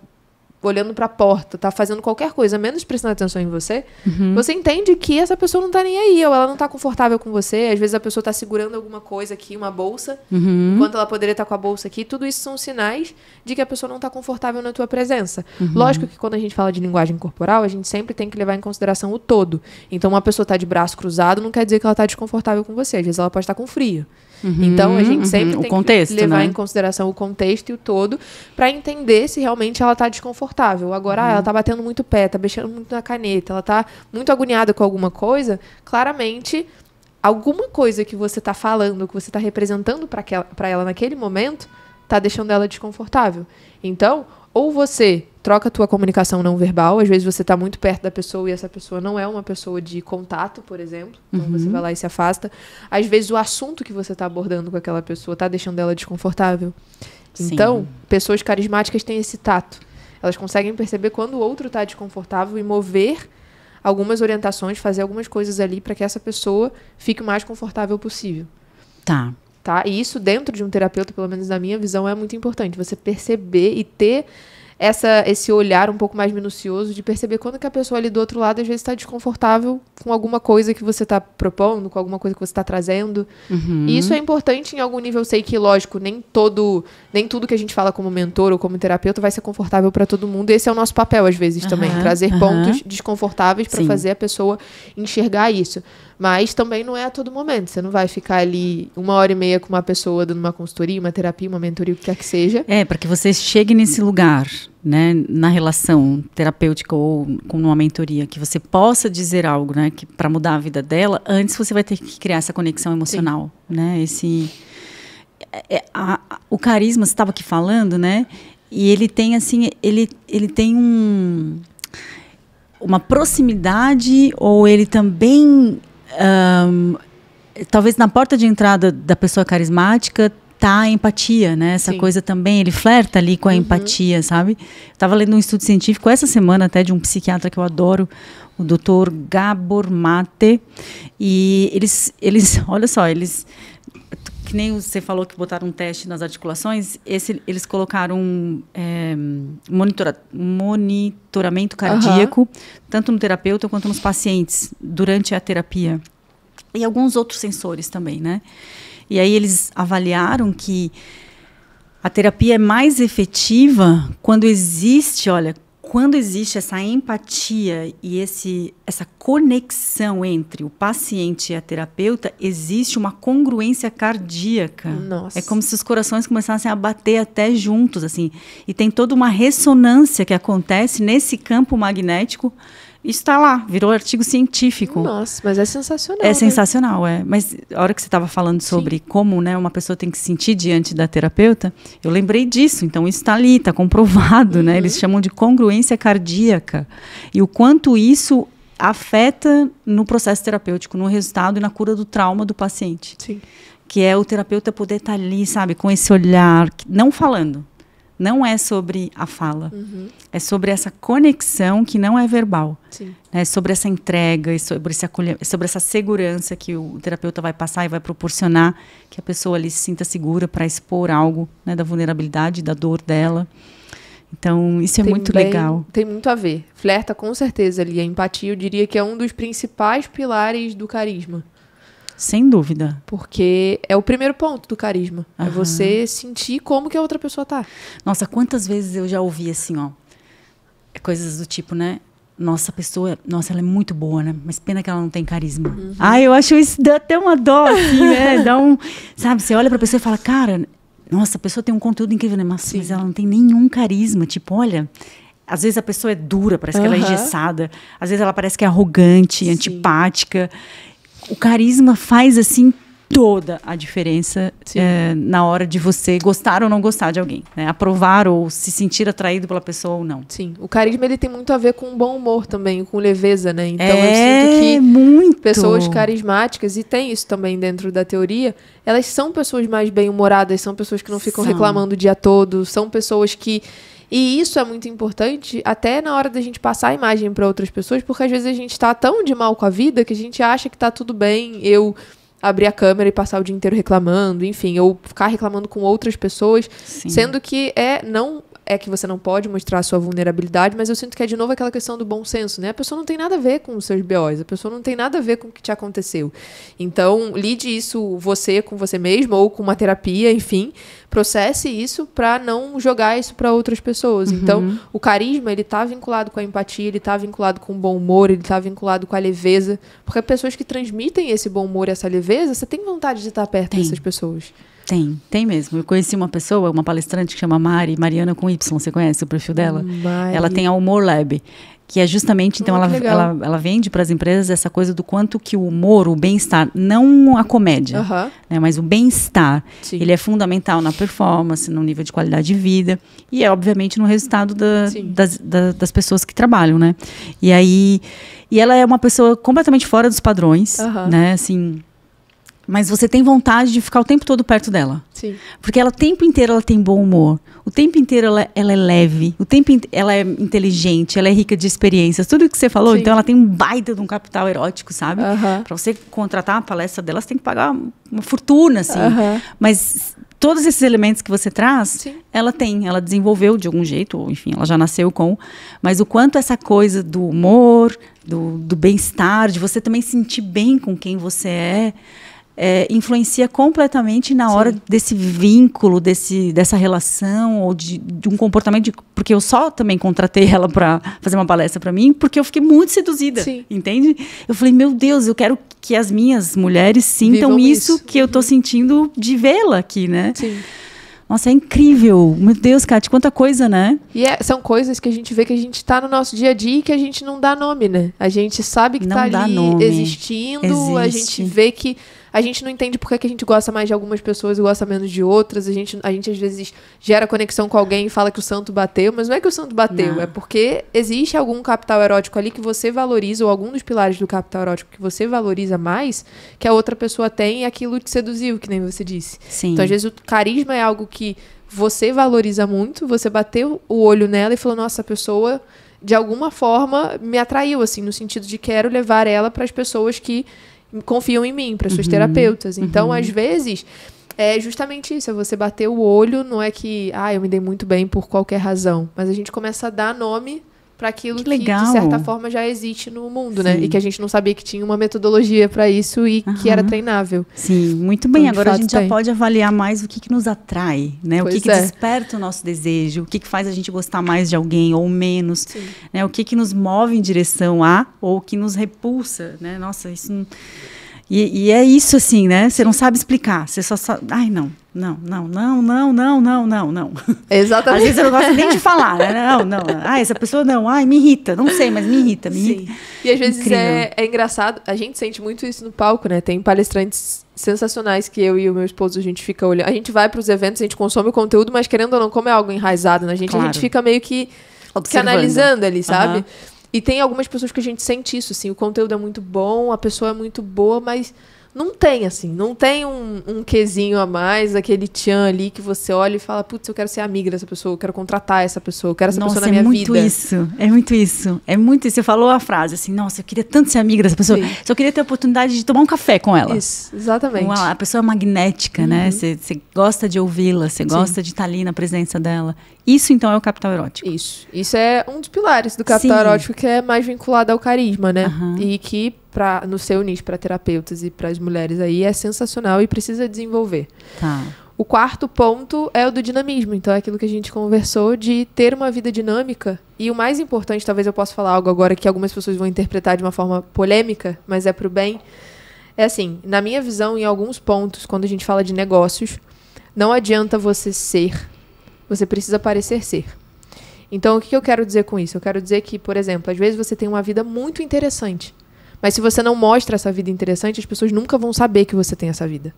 olhando para a porta, tá fazendo qualquer coisa, menos prestando atenção em você, uhum. você entende que essa pessoa não tá nem aí, ou ela não tá confortável com você, às vezes a pessoa tá segurando alguma coisa aqui, uma bolsa, uhum. enquanto ela poderia estar tá com a bolsa aqui, tudo isso são sinais de que a pessoa não tá confortável na tua presença. Uhum. Lógico que quando a gente fala de linguagem corporal, a gente sempre tem que levar em consideração o todo. Então uma pessoa tá de braço cruzado não quer dizer que ela tá desconfortável com você, às vezes ela pode estar tá com frio. Uhum, então a gente uhum. sempre uhum, tem contexto, que levar né? em consideração o contexto e o todo para entender se realmente ela está desconfortável. Agora ah, uhum. ela está batendo muito pé, está mexendo muito na caneta, ela está muito agoniada com alguma coisa. Claramente alguma coisa que você está falando, que você está representando para ela naquele momento, está deixando ela desconfortável. Então, ou você troca a tua comunicação não verbal, às vezes você está muito perto da pessoa e essa pessoa não é uma pessoa de contato, por exemplo, então uhum. você vai lá e se afasta. Às vezes o assunto que você está abordando com aquela pessoa está deixando ela desconfortável. Sim. Então, pessoas carismáticas têm esse tato. Elas conseguem perceber quando o outro está desconfortável e mover algumas orientações, fazer algumas coisas ali para que essa pessoa fique o mais confortável possível. Tá tá? E isso dentro de um terapeuta, pelo menos na minha visão, é muito importante. Você perceber e ter essa, esse olhar um pouco mais minucioso de perceber quando que a pessoa ali do outro lado às vezes está desconfortável com alguma coisa que você está propondo, com alguma coisa que você está trazendo. Uhum. E isso é importante em algum nível. Eu sei que, lógico, nem todo, nem tudo que a gente fala como mentor ou como terapeuta vai ser confortável para todo mundo. Esse é o nosso papel às vezes uhum. também, trazer uhum. pontos desconfortáveis para fazer a pessoa enxergar isso. Mas também não é a todo momento. Você não vai ficar ali uma hora e meia com uma pessoa dando uma consultoria, uma terapia, uma mentoria, o que quer que seja. É, para que você chegue nesse lugar, né, na relação terapêutica ou com uma mentoria, que você possa dizer algo, né, que para mudar a vida dela, antes você vai ter que criar essa conexão emocional, né? Esse é, é, a, a, o carisma, você estava aqui falando, né? E ele tem assim, ele ele tem um uma proximidade ou ele também um, talvez na porta de entrada da pessoa carismática tá a empatia, né? Essa Sim. coisa também, ele flerta ali com a uhum. empatia, sabe? Estava lendo um estudo científico essa semana até de um psiquiatra que eu adoro, o Dr. Gabor Mate, e eles eles, [LAUGHS] olha só, eles que nem você falou que botaram um teste nas articulações, esse, eles colocaram é, monitora, monitoramento cardíaco, tanto no terapeuta quanto nos pacientes, durante a terapia. E alguns outros sensores também, né? E aí eles avaliaram que a terapia é mais efetiva quando existe, olha, quando existe essa empatia e esse, essa conexão entre o paciente e a terapeuta, existe uma congruência cardíaca. Nossa. É como se os corações começassem a bater até juntos, assim. E tem toda uma ressonância que acontece nesse campo magnético isso está lá, virou artigo científico. Nossa, mas é sensacional. É né? sensacional, é. Mas a hora que você estava falando sobre Sim. como né, uma pessoa tem que se sentir diante da terapeuta, eu lembrei disso. Então, isso está ali, está comprovado, uhum. né? Eles uhum. chamam de congruência cardíaca. E o quanto isso afeta no processo terapêutico, no resultado e na cura do trauma do paciente. Sim. Que é o terapeuta poder estar tá ali, sabe, com esse olhar, não falando, não é sobre a fala, uhum. é sobre essa conexão que não é verbal, Sim. é sobre essa entrega é sobre esse acolhimento, é sobre essa segurança que o terapeuta vai passar e vai proporcionar que a pessoa ali se sinta segura para expor algo né, da vulnerabilidade, da dor dela. Então isso é tem muito bem, legal. Tem muito a ver. Flerta com certeza ali a empatia, eu diria que é um dos principais pilares do carisma. Sem dúvida. Porque é o primeiro ponto do carisma. É Aham. É você sentir como que a outra pessoa tá. Nossa, quantas vezes eu já ouvi assim, ó. Coisas do tipo, né? Nossa, a pessoa, nossa, ela é muito boa, né? Mas pena que ela não tem carisma. Uhum. Ah, eu acho isso dá até uma dó, assim, né? [LAUGHS] Dá um. Sabe, você olha pra pessoa e fala, cara, nossa, a pessoa tem um conteúdo incrível, né? Mas, mas ela não tem nenhum carisma. Tipo, olha, às vezes a pessoa é dura, parece uhum. que ela é engessada. Às vezes ela parece que é arrogante, Sim. antipática o carisma faz assim toda a diferença é, na hora de você gostar ou não gostar de alguém, né? aprovar ou se sentir atraído pela pessoa ou não. Sim, o carisma ele tem muito a ver com bom humor também, com leveza, né? Então é, eu sinto que muito. pessoas carismáticas e tem isso também dentro da teoria, elas são pessoas mais bem humoradas, são pessoas que não ficam são. reclamando o dia todo, são pessoas que e isso é muito importante até na hora da gente passar a imagem para outras pessoas, porque às vezes a gente está tão de mal com a vida que a gente acha que está tudo bem eu abrir a câmera e passar o dia inteiro reclamando, enfim, ou ficar reclamando com outras pessoas, Sim. sendo que é não é que você não pode mostrar a sua vulnerabilidade, mas eu sinto que é de novo aquela questão do bom senso, né? A pessoa não tem nada a ver com os seus BOs, a pessoa não tem nada a ver com o que te aconteceu. Então, lide isso você com você mesmo ou com uma terapia, enfim, processe isso para não jogar isso para outras pessoas. Então, uhum. Então, o carisma, ele tá vinculado com a empatia, ele tá vinculado com o bom humor, ele tá vinculado com a leveza, porque pessoas que transmitem esse bom humor, e essa leveza, você tem vontade de estar perto tem. dessas pessoas. Tem, tem mesmo. Eu conheci uma pessoa, uma palestrante que chama Mari, Mariana com Y, você conhece o perfil dela? Mari. Ela tem a Humor Lab, que é justamente, então, hum, ela, ela, ela, vende para as empresas essa coisa do quanto que o humor, o bem-estar, não a comédia, uh -huh. né, mas o bem-estar, ele é fundamental na performance, no nível de qualidade de vida e, é, obviamente, no resultado da, das, da, das pessoas que trabalham, né? E aí, e ela é uma pessoa completamente fora dos padrões, uh -huh. né, assim mas você tem vontade de ficar o tempo todo perto dela. Sim. Porque ela o tempo inteiro ela tem bom humor, o tempo inteiro ela, ela é leve, o tempo in, ela é inteligente, ela é rica de experiências, tudo que você falou, Sim. então ela tem um baita de um capital erótico, sabe? Uh -huh. Para você contratar uma palestra dela, você tem que pagar uma fortuna assim. Uh -huh. Mas todos esses elementos que você traz, Sim. ela tem, ela desenvolveu de algum jeito, ou enfim, ela já nasceu com. Mas o quanto essa coisa do humor, do, do bem-estar, de você também sentir bem com quem você é, é, influencia completamente na hora desse vínculo, desse, dessa relação ou de, de um comportamento. De, porque eu só também contratei [LAUGHS] ela para fazer uma palestra para mim, porque eu fiquei muito seduzida, Sim. entende? Eu falei, meu Deus, eu quero que as minhas mulheres sintam isso, isso, que eu estou uhum. sentindo de vê-la aqui, né? Sim. Nossa, é incrível. Meu Deus, Kate, quanta coisa, né? E é, são coisas que a gente vê que a gente está no nosso dia a dia e que a gente não dá nome, né? A gente sabe que está ali nome. existindo, Existe. a gente vê que a gente não entende por que a gente gosta mais de algumas pessoas e gosta menos de outras. A gente, a gente às vezes gera conexão com alguém e fala que o santo bateu, mas não é que o santo bateu, não. é porque existe algum capital erótico ali que você valoriza, ou algum dos pilares do capital erótico que você valoriza mais, que a outra pessoa tem e aquilo te seduziu, que nem você disse. Sim. Então, às vezes, o carisma é algo que você valoriza muito, você bateu o olho nela e falou: nossa, a pessoa de alguma forma me atraiu, assim, no sentido de quero levar ela para as pessoas que confiam em mim, para suas uhum. terapeutas. Então, uhum. às vezes, é justamente isso, é você bater o olho, não é que, ah, eu me dei muito bem por qualquer razão, mas a gente começa a dar nome para aquilo que, que, de certa forma, já existe no mundo, Sim. né? E que a gente não sabia que tinha uma metodologia para isso e uhum. que era treinável. Sim, muito bem. Então, Agora a gente tem. já pode avaliar mais o que, que nos atrai, né? Pois o que, é. desperta o nosso desejo, o que, que faz a gente gostar mais de alguém ou menos, né? O que, que nos move em direção a ou que nos repulsa, né? Nossa, isso não e, e, é isso assim, né? Você não sabe explicar. Você só sabe. Ai, não. Não, não, não, não, não, não, não, não. Exatamente. Às vezes eu não gosto nem de falar, né? Não, não. Ah, essa pessoa não. Ai, me irrita. Não sei, mas me irrita, me Sim. irrita. E às vezes é, é, engraçado. A gente sente muito isso no palco, né? Tem palestrantes sensacionais que eu e o meu esposo a gente fica olhando. A gente vai para os eventos, a gente consome o conteúdo, mas querendo ou não, como é algo enraizado na gente, claro. a gente fica meio que se canalizando ali, sabe? Uhum. E tem algumas pessoas que a gente sente isso, assim, o conteúdo é muito bom, a pessoa é muito boa, mas não tem, assim, não tem um, um quesinho a mais, aquele tchan ali que você olha e fala, putz, eu quero ser amiga dessa pessoa, eu quero contratar essa pessoa, eu quero essa nossa, pessoa na é minha vida. é muito isso, é muito isso, é muito isso. Você falou a frase, assim, nossa, eu queria tanto ser amiga dessa pessoa, Sim. só queria ter a oportunidade de tomar um café com ela. Isso, exatamente. Uma, a pessoa é magnética, né? uhum. né? Você gosta de ouvi-la, você gosta de estar tá ali na presença dela. Isso, então, é o capital erótico. Isso, isso é um dos pilares do capital Sim. erótico que é mais vinculado ao carisma, né? Uhum. E que no seu nicho para terapeutas e para as mulheres aí é sensacional e precisa desenvolver. Tá. O quarto ponto é o do dinamismo. Então, é aquilo que a gente conversou de ter uma vida dinâmica. E o mais importante, talvez eu possa falar algo agora que algumas pessoas vão interpretar de uma forma polêmica, mas é para o bem. É assim, na minha visão, em alguns pontos, quando a gente fala de negócios, não adianta você ser, você precisa parecer ser. Então, o que eu quero dizer com isso? Eu quero dizer que, por exemplo, às vezes você tem uma vida muito interessante mas se você não mostra essa vida interessante, as pessoas nunca vão saber que você tem essa vida.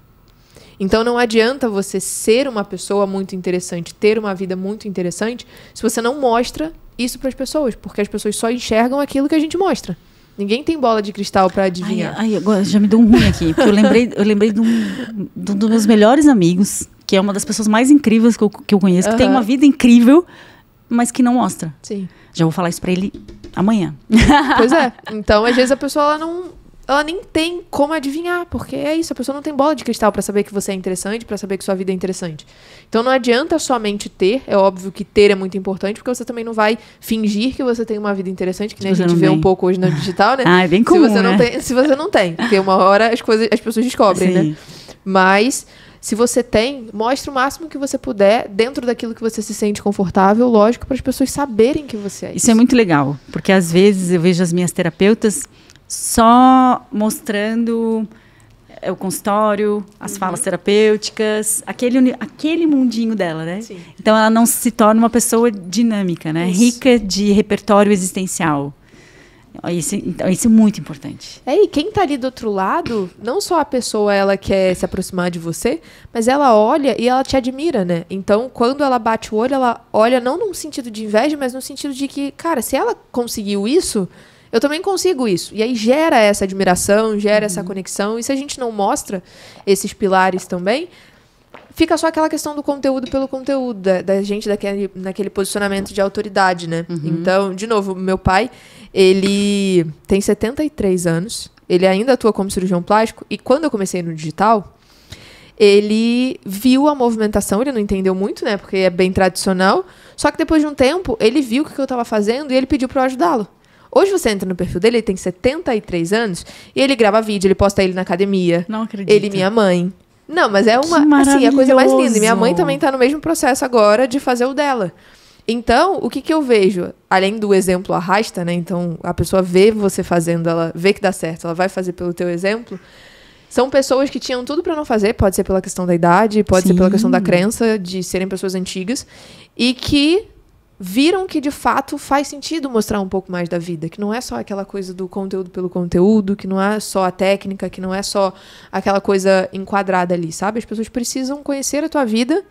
Então não adianta você ser uma pessoa muito interessante, ter uma vida muito interessante, se você não mostra isso para as pessoas, porque as pessoas só enxergam aquilo que a gente mostra. Ninguém tem bola de cristal para adivinhar. Ai, ai, agora já me deu um ruim aqui, porque eu lembrei, eu lembrei de um, de um dos meus melhores amigos, que é uma das pessoas mais incríveis que eu, que eu conheço, uhum. que tem uma vida incrível, mas que não mostra. Sim. Já vou falar isso para ele amanhã. Pois é. [LAUGHS] Então, às vezes a pessoa ela não, ela nem tem como adivinhar, porque é isso, a pessoa não tem bola de cristal para saber que você é interessante, para saber que sua vida é interessante. Então não adianta somente ter, é óbvio que ter é muito importante, porque você também não vai fingir que você tem uma vida interessante, que nem a gente vê tem. um pouco hoje no digital, né? [LAUGHS] ah, é bem comum, se você né? não tem, se você não tem, porque uma hora as coisas as pessoas descobrem, né? Sim. né? Mas se você tem, mostre o máximo que você puder dentro daquilo que você se sente confortável, lógico, para as pessoas saberem que você é. Isso. isso é muito legal, porque às vezes eu vejo as minhas terapeutas só mostrando é, o consultório, as uhum. falas terapêuticas, aquele, aquele mundinho dela, né? Sim. Então ela não se torna uma pessoa dinâmica, né? Isso. Rica de repertório existencial. Isso, é, então, isso é muito importante. É, e quem está ali do outro lado, não só a pessoa ela quer se aproximar de você, mas ela olha e ela te admira, né? Então, quando ela bate o olho, ela olha não num sentido de inveja, mas no sentido de que, cara, se ela conseguiu isso, eu também consigo isso. E aí gera essa admiração, gera uhum. essa conexão. E se a gente não mostra esses pilares também, fica só aquela questão do conteúdo pelo conteúdo, da, da gente daquele, naquele posicionamento de autoridade, né? Uhum. Então, de novo, meu pai, ele tem 73 anos, ele ainda atua como cirurgião plástico, e quando eu comecei no digital, ele viu a movimentação, ele não entendeu muito, né? Porque é bem tradicional. Só que depois de um tempo, ele viu o que eu estava fazendo e ele pediu para eu ajudá-lo. Hoje você entra no perfil dele, ele tem 73 anos, e ele grava vídeo, ele posta ele na academia. Não acredito. Ele minha mãe. Não, mas é uma, assim, a coisa mais linda. E minha mãe também está no mesmo processo agora de fazer o dela. Então, o que, que eu vejo? Além do exemplo arrasta, né? Então, a pessoa vê você fazendo, ela vê que dá certo, ela vai fazer pelo teu exemplo. São pessoas que tinham tudo para não fazer, pode ser pela questão da idade, pode Sim. ser pela questão da crença de serem pessoas antigas, e que viram que de fato faz sentido mostrar um pouco mais da vida, que não é só aquela coisa do conteúdo pelo conteúdo, que não é só a técnica, que não é só aquela coisa enquadrada ali, sabe? As pessoas precisam conhecer a tua vida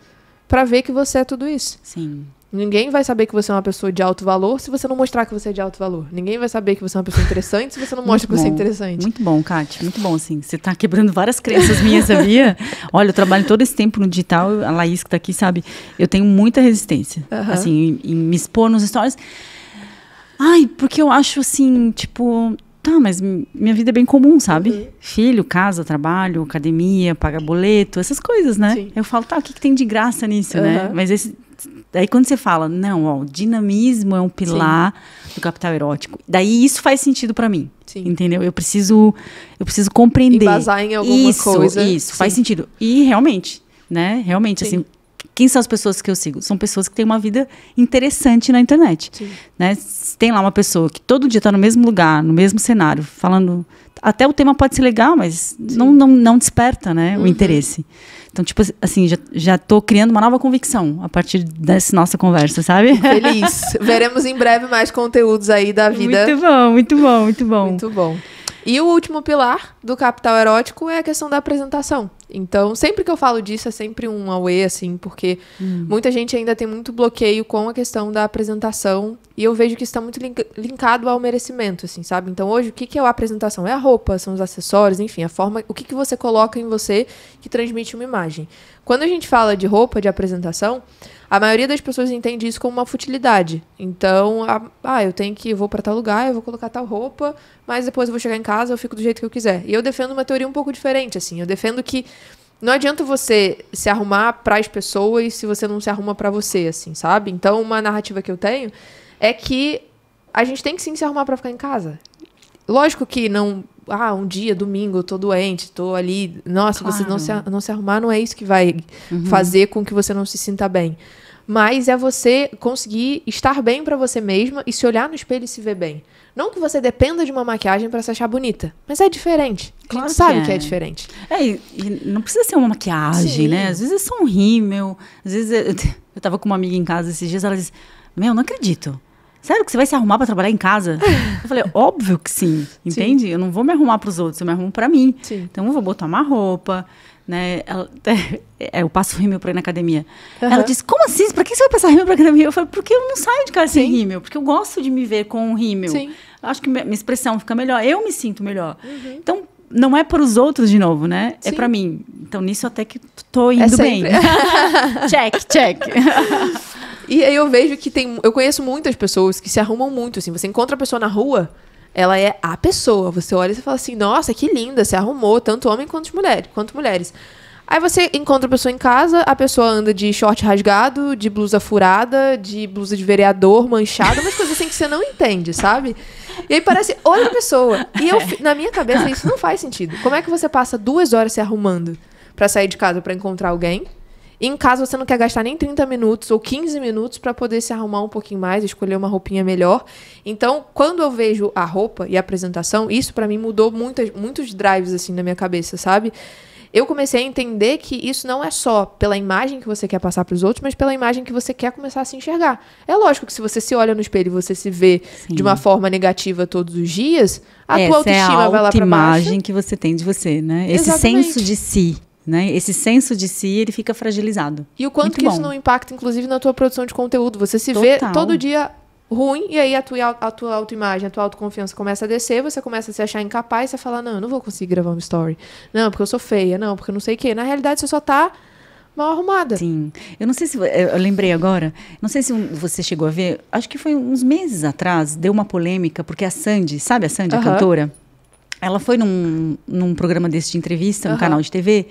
para ver que você é tudo isso. Sim. Ninguém vai saber que você é uma pessoa de alto valor se você não mostrar que você é de alto valor. Ninguém vai saber que você é uma pessoa interessante se você não mostra que você é interessante. Muito bom, Kátia. Muito bom, assim. Você está quebrando várias crenças minhas, sabia? [LAUGHS] Olha, eu trabalho todo esse tempo no digital. A Laís que está aqui, sabe? Eu tenho muita resistência. Assim, em, em me expor nos stories. Ai, porque eu acho, assim, tipo tá, mas minha vida é bem comum, sabe? Uhum. Filho, casa, trabalho, academia, paga boleto, essas coisas, né? Sim. Eu falo, tá, o que, que tem de graça nisso, uhum. né? Mas esse Daí quando você fala, não, ó, dinamismo é um pilar Sim. do capital erótico. Daí isso faz sentido para mim. Sim. Entendeu? Eu preciso eu preciso compreender. Embasar em alguma isso, coisa. Isso, Sim. faz sentido. E realmente, né? Realmente assim, quem são as pessoas que eu sigo? São pessoas que têm uma vida interessante na internet. Né? Tem lá uma pessoa que todo dia está no mesmo lugar, no mesmo cenário, falando. Até o tema pode ser legal, mas não, não, não desperta né, uhum. o interesse. Então, tipo assim, já, já tô criando uma nova convicção a partir dessa nossa conversa, sabe? Feliz. [LAUGHS] Veremos em breve mais conteúdos aí da vida. Muito bom, muito bom, muito bom. Muito bom. E o último pilar do capital erótico é a questão da apresentação. Então, sempre que eu falo disso, é sempre um away, assim, porque hum. muita gente ainda tem muito bloqueio com a questão da apresentação. E eu vejo que está muito link linkado ao merecimento, assim, sabe? Então, hoje, o que, que é a apresentação? É a roupa, são os acessórios, enfim, a forma, o que, que você coloca em você que transmite uma imagem. Quando a gente fala de roupa, de apresentação, a maioria das pessoas entende isso como uma futilidade. Então, a, ah, eu tenho que, vou para tal lugar, eu vou colocar tal roupa, mas depois eu vou chegar em casa, eu fico do jeito que eu quiser. E eu defendo uma teoria um pouco diferente, assim. Eu defendo que não adianta você se arrumar para as pessoas se você não se arruma para você, assim, sabe? Então, uma narrativa que eu tenho é que a gente tem que sim se arrumar para ficar em casa. Lógico que não, ah, um dia, domingo, eu tô doente, tô ali. Nossa, claro. você não se, não se arrumar não é isso que vai uhum. fazer com que você não se sinta bem. Mas é você conseguir estar bem para você mesma e se olhar no espelho e se ver bem. Não que você dependa de uma maquiagem para se achar bonita, mas é diferente. Claro sabe que é, que é diferente. É, e, e, não precisa ser uma maquiagem, Sim. né? Às vezes é só um rímel, às vezes é... [LAUGHS] eu tava com uma amiga em casa esses dias, ela disse: "Meu, não acredito. Sério que você vai se arrumar para trabalhar em casa? [LAUGHS] eu falei, óbvio que sim, entende? Sim. Eu não vou me arrumar para os outros, eu me arrumo para mim. Sim. Então eu vou botar uma roupa, né? Ela, [LAUGHS] é, eu passo rímel pra ir na academia. Uhum. Ela disse, como assim? Pra que você vai passar rímel pra academia? Eu falei, porque eu não saio de casa Sim. sem rímel. Porque eu gosto de me ver com um rímel. Sim. Acho que minha expressão fica melhor. Eu me sinto melhor. Uhum. Então, não é para os outros de novo, né? É Sim. É para mim. Então nisso até que tô indo é bem. [LAUGHS] [LAUGHS] check, check. e aí eu vejo que tem, eu conheço muitas pessoas que se arrumam muito assim. Você encontra a pessoa na rua, ela é a pessoa. Você olha e fala assim, nossa, que linda, se arrumou, tanto homem quanto mulheres. Quanto mulheres. Aí você encontra a pessoa em casa, a pessoa anda de short rasgado, de blusa furada, de blusa de vereador manchada, umas coisas assim que você não entende, sabe? E aí parece outra pessoa. E eu, na minha cabeça isso não faz sentido. Como é que você passa duas horas se arrumando para sair de casa para encontrar alguém? em casa você não quer gastar nem 30 minutos ou 15 minutos para poder se arrumar um pouquinho mais, escolher uma roupinha melhor. Então, quando eu vejo a roupa e a apresentação, isso para mim mudou muitas, muitos drives assim na minha cabeça, sabe? eu comecei a entender que isso não é só pela imagem que você quer passar para os outros, mas pela imagem que você quer começar a se enxergar. É lógico que se você se olha no espelho e você se vê Sim. de uma forma negativa todos os dias, a Essa tua autoestima é a vai lá para baixo. imagem que você tem de você, né? Exatamente. Esse senso de si né? Esse senso de si, ele fica fragilizado. E o quanto Muito que bom. isso não impacta, inclusive, na tua produção de conteúdo. Você se Total. vê todo dia ruim, e aí a tua, a tua autoimagem, a tua autoconfiança começa a descer, você começa a se achar incapaz, você fala, não, eu não vou conseguir gravar uma story. Não, porque eu sou feia, não, porque não sei o quê. Na realidade, você só tá mal arrumada. Sim. Eu não sei se. Eu lembrei agora, não sei se você chegou a ver, acho que foi uns meses atrás, deu uma polêmica, porque a Sandy, sabe a Sandy, uh -huh. a cantora? Ela foi num, num programa desse de entrevista, uhum. canal de TV,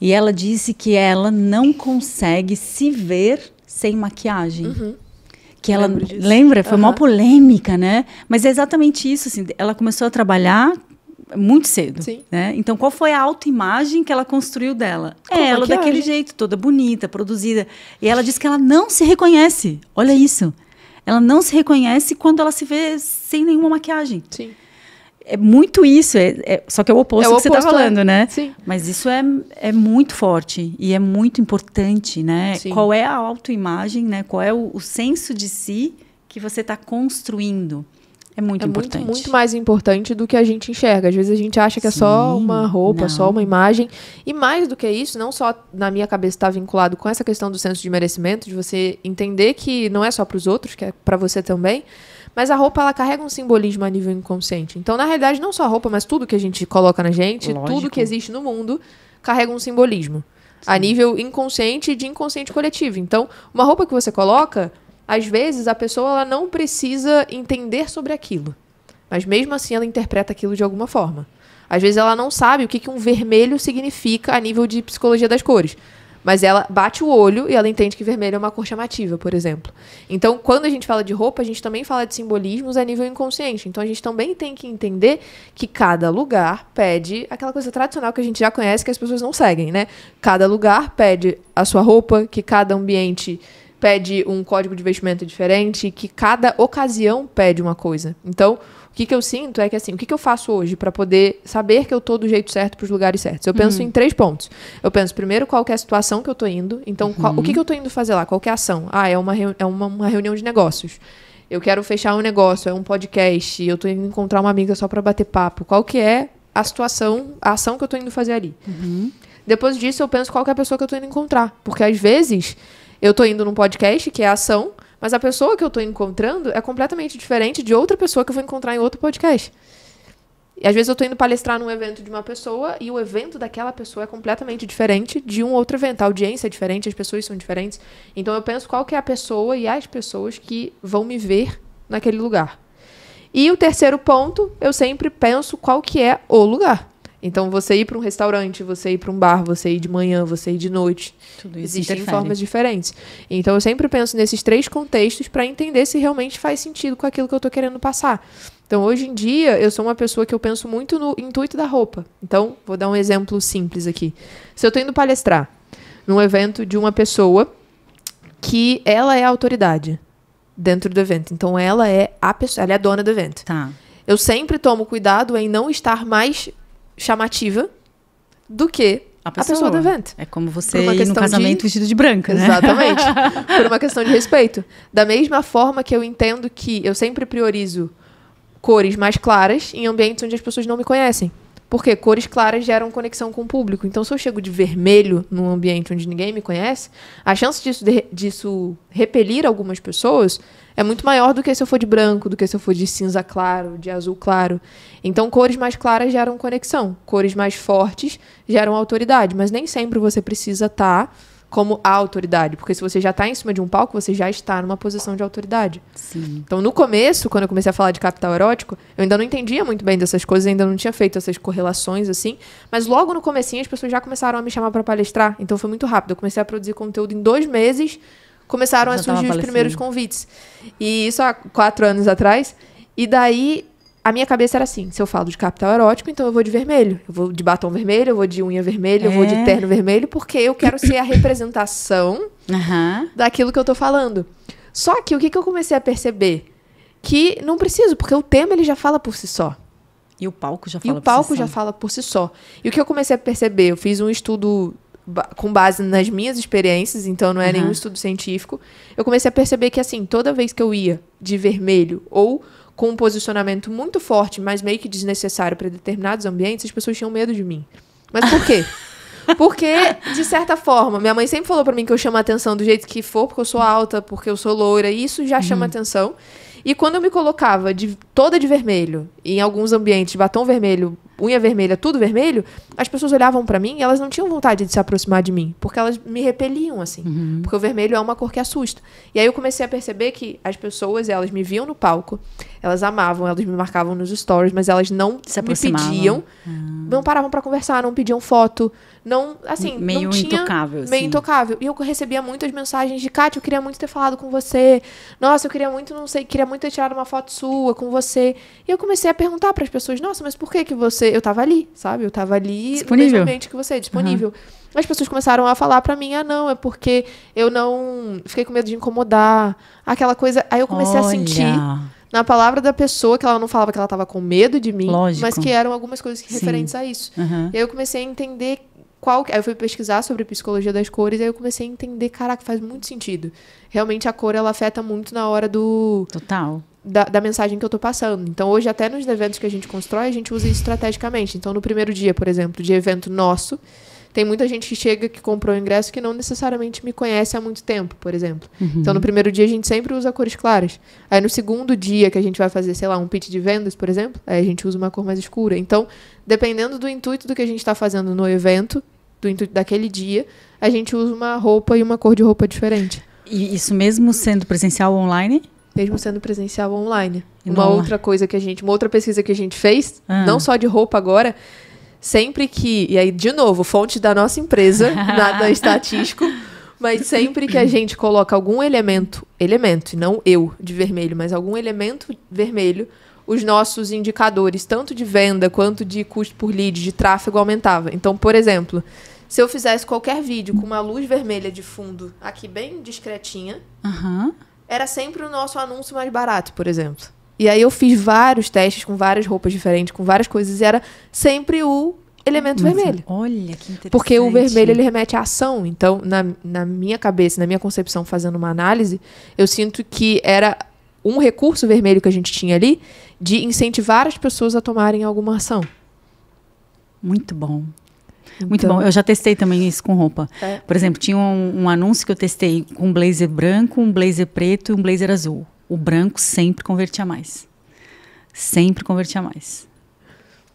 e ela disse que ela não consegue se ver sem maquiagem. Uhum. Que ela lembra, foi uhum. uma polêmica, né? Mas é exatamente isso, assim, ela começou a trabalhar muito cedo. Sim. Né? Então, qual foi a autoimagem que ela construiu dela? Com é ela maquiagem. daquele jeito, toda bonita, produzida. E ela disse que ela não se reconhece. Olha isso. Ela não se reconhece quando ela se vê sem nenhuma maquiagem. Sim é muito isso, é, é, só que é o oposto, é oposto que você está é. falando, né? Sim. Mas isso é, é muito forte e é muito importante, né? Sim. Qual é a autoimagem, né? Qual é o, o senso de si que você está construindo? É muito é importante. Muito, muito mais importante do que a gente enxerga. Às vezes a gente acha que é Sim, só uma roupa, não. só uma imagem. E mais do que isso, não só na minha cabeça está vinculado com essa questão do senso de merecimento, de você entender que não é só para os outros, que é para você também mas a roupa, ela carrega um simbolismo a nível inconsciente. Então, na realidade, não só a roupa, mas tudo que a gente coloca na gente, Lógico. tudo que existe no mundo, carrega um simbolismo. Sim. A nível inconsciente e de inconsciente coletivo. Então, uma roupa que você coloca, às vezes a pessoa ela não precisa entender sobre aquilo. Mas mesmo assim ela interpreta aquilo de alguma forma. Às vezes ela não sabe o que, que um vermelho significa a nível de psicologia das cores. Mas ela bate o olho e ela entende que vermelho é uma cor chamativa, por exemplo. Então, quando a gente fala de roupa, a gente também fala de simbolismos a nível inconsciente. Então, a gente também tem que entender que cada lugar pede aquela coisa tradicional que a gente já conhece que as pessoas não seguem, né? Cada lugar pede a sua roupa, que cada ambiente pede um código de vestimenta diferente, que cada ocasião pede uma coisa. Então, o que, que eu sinto é que assim, o que, que eu faço hoje para poder saber que eu tô do jeito certo para os lugares certos? Eu penso uhum. em três pontos. Eu penso primeiro qual é a situação que eu tô indo, então uhum. qual, o que, uhum. que eu tô indo fazer lá, qual é a ação? Ah, é uma, é uma, uma reunião de negócios eu quero fechar um negócio, é um podcast, eu tô indo encontrar uma amiga só para bater papo. Qual que é a situação, a ação que eu tô indo fazer ali? Uhum. Depois disso, eu penso qual que é a pessoa que eu tô indo encontrar. Porque às vezes eu tô indo num podcast, que é a ação, mas a pessoa que eu estou encontrando é completamente diferente de outra pessoa que eu vou encontrar em outro podcast. E às vezes eu estou indo palestrar num evento de uma pessoa e o evento daquela pessoa é completamente diferente de um outro evento. A audiência é diferente, as pessoas são diferentes. Então eu penso qual que é a pessoa e as pessoas que vão me ver naquele lugar. E o terceiro ponto, eu sempre penso qual que é o lugar. Então, você ir para um restaurante, você ir para um bar, você ir de manhã, você ir de noite, Tudo isso existem interfere. formas diferentes. Então, eu sempre penso nesses três contextos para entender se realmente faz sentido com aquilo que eu estou querendo passar. Então, hoje em dia, eu sou uma pessoa que eu penso muito no intuito da roupa. Então, vou dar um exemplo simples aqui. Se eu estou indo palestrar num evento de uma pessoa que ela é a autoridade dentro do evento. Então, ela é a pessoa, ela é a dona do evento. Tá. Eu sempre tomo cuidado em não estar mais chamativa do que a pessoa. a pessoa, do evento. É como você ir no casamento de... vestido de branca, né? Exatamente. [LAUGHS] Por uma questão de respeito. Da mesma forma que eu entendo que eu sempre priorizo cores mais claras em ambientes onde as pessoas não me conhecem. Porque cores claras geram conexão com o público. Então, se eu chego de vermelho num ambiente onde ninguém me conhece, a chance disso, de, disso repelir algumas pessoas é muito maior do que se eu for de branco, do que se eu for de cinza claro, de azul claro. Então, cores mais claras geram conexão. Cores mais fortes geram autoridade. Mas nem sempre você precisa estar. Tá como a autoridade. Porque se você já está em cima de um palco, você já está numa posição de autoridade. Sim. Então, no começo, quando eu comecei a falar de capital erótico, eu ainda não entendia muito bem dessas coisas, ainda não tinha feito essas correlações assim. Mas logo no comecinho, as pessoas já começaram a me chamar para palestrar. Então, foi muito rápido. Eu comecei a produzir conteúdo em dois meses, começaram a surgir os primeiros convites. E isso há quatro anos atrás. E daí a minha cabeça era assim: se eu falo de capital erótico, então eu vou de vermelho. Eu vou de batom vermelho, eu vou de unha vermelha, é. eu vou de é. terno vermelho, porque eu quero ser a representação uhum. daquilo que eu tô falando. Só que o que, que eu comecei a perceber? Que não preciso, porque o tema ele já fala por si só. E o palco já fala e o palco por si já só. fala por si só. E o que eu comecei a perceber? Eu fiz um estudo com base nas minhas experiências, então não é uhum. nenhum estudo científico. Eu comecei a perceber que, assim, toda vez que eu ia de vermelho ou com um posicionamento muito forte, mas meio que desnecessário para determinados ambientes, as pessoas tinham medo de mim. Mas por quê? [LAUGHS] Porque, de certa forma, minha mãe sempre falou para mim que eu chamo a atenção do jeito que for, porque eu sou alta, porque eu sou loira, e isso já chama uhum. atenção. E quando eu me colocava de, toda de vermelho, em alguns ambientes, batom vermelho, unha vermelha, tudo vermelho, as pessoas olhavam para mim e elas não tinham vontade de se aproximar de mim, porque elas me repeliam, assim. Uhum. Porque o vermelho é uma cor que assusta. E aí eu comecei a perceber que as pessoas, elas me viam no palco, elas amavam, elas me marcavam nos stories, mas elas não se me pediam, uhum. não paravam para conversar, não pediam foto, não, assim, meio não tinha, intocável, meio assim. intocável. E eu recebia muitas mensagens de Kátia, eu queria muito ter falado com você. Nossa, eu queria muito, não sei, queria muito ter tirado uma foto sua com você. E eu comecei a perguntar para as pessoas: "Nossa, mas por que que você eu tava ali, sabe? Eu tava ali disponível. que você, disponível. Uhum. As pessoas começaram a falar para mim, ah, não, é porque eu não fiquei com medo de incomodar, aquela coisa. Aí eu comecei Olha. a sentir na palavra da pessoa que ela não falava que ela tava com medo de mim, Lógico. mas que eram algumas coisas que referentes a isso. Uhum. E aí eu comecei a entender qual aí eu fui pesquisar sobre psicologia das cores e aí eu comecei a entender caraca faz muito sentido realmente a cor ela afeta muito na hora do total da, da, mensagem que eu estou passando. Então, hoje, até nos eventos que a gente constrói, a gente usa isso estrategicamente. Então, no primeiro dia, por exemplo, de evento nosso, tem muita gente que chega, que comprou o ingresso, que não necessariamente me conhece há muito tempo, por exemplo. Uhum. Então, no primeiro dia, a gente sempre usa cores claras. Aí, no segundo dia, que a gente vai fazer, sei lá, um pitch de vendas, por exemplo, aí a gente usa uma cor mais escura. Então, dependendo do intuito do que a gente está fazendo no evento, do intuito daquele dia, a gente usa uma roupa e uma cor de roupa diferente. E isso mesmo sendo presencial ou online? mesmo sendo presencial ou online. Uma outra coisa que a gente, uma outra pesquisa que a gente fez, ah. não só de roupa agora, sempre que, e aí de novo, fonte da nossa empresa, [LAUGHS] nada estatístico, mas sempre que a gente coloca algum elemento, elemento, não eu de vermelho, mas algum elemento vermelho, os nossos indicadores, tanto de venda quanto de custo por lead, de tráfego aumentava. Então, por exemplo, se eu fizesse qualquer vídeo com uma luz vermelha de fundo, aqui bem discretinha, uhum era sempre o nosso anúncio mais barato, por exemplo. E aí eu fiz vários testes com várias roupas diferentes, com várias coisas, e era sempre o elemento vermelho. Olha que interessante. Porque o vermelho ele remete à ação. Então, na, na minha cabeça, na minha concepção, fazendo uma análise, eu sinto que era um recurso vermelho que a gente tinha ali de incentivar as pessoas a tomarem alguma ação. Muito bom. Muito então bom. Eu já testei também isso com roupa. É. Por exemplo, tinha um, um anúncio que eu testei com um blazer branco, um blazer preto e um blazer azul. O branco sempre convertia mais. Sempre convertia mais.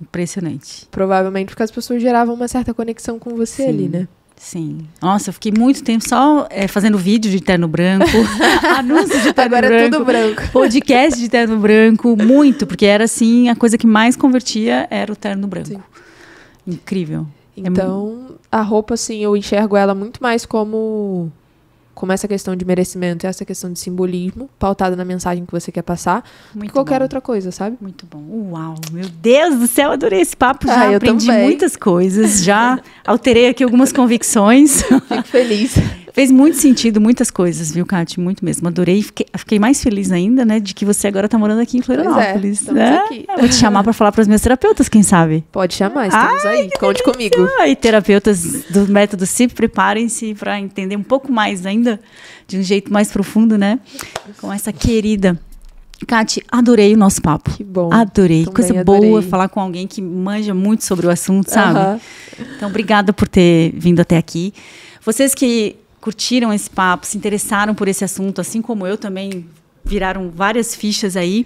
Impressionante. Provavelmente porque as pessoas geravam uma certa conexão com você Sim. ali, né? Sim. Nossa, eu fiquei muito tempo só é, fazendo vídeo de terno branco, [LAUGHS] anúncio de terno Agora branco. Agora é tudo branco. Podcast de terno branco, muito, porque era assim, a coisa que mais convertia era o terno branco. Sim. Incrível. É então, a roupa, assim, eu enxergo ela muito mais como, como essa questão de merecimento e essa questão de simbolismo, pautada na mensagem que você quer passar, muito que qualquer bom. outra coisa, sabe? Muito bom. Uau, meu Deus do céu, adorei esse papo. Ah, já ah, aprendi também. muitas coisas, já alterei aqui algumas convicções. [LAUGHS] Fico feliz. Fez muito sentido, muitas coisas, viu, Kate? Muito mesmo. Adorei. Fiquei, fiquei, mais feliz ainda, né, de que você agora tá morando aqui em é, Florianópolis. é, né? aqui. Vou te chamar para falar para os meus terapeutas, quem sabe? Pode chamar, estamos Ai, aí. Conte delícia. comigo. E terapeutas do método CIP, preparem-se para entender um pouco mais ainda, de um jeito mais profundo, né? Com essa querida. Kate, adorei o nosso papo. Que bom. Adorei. Também Coisa adorei. boa falar com alguém que manja muito sobre o assunto, sabe? Então, obrigada por ter vindo até aqui. Vocês que curtiram esse papo, se interessaram por esse assunto, assim como eu também viraram várias fichas aí.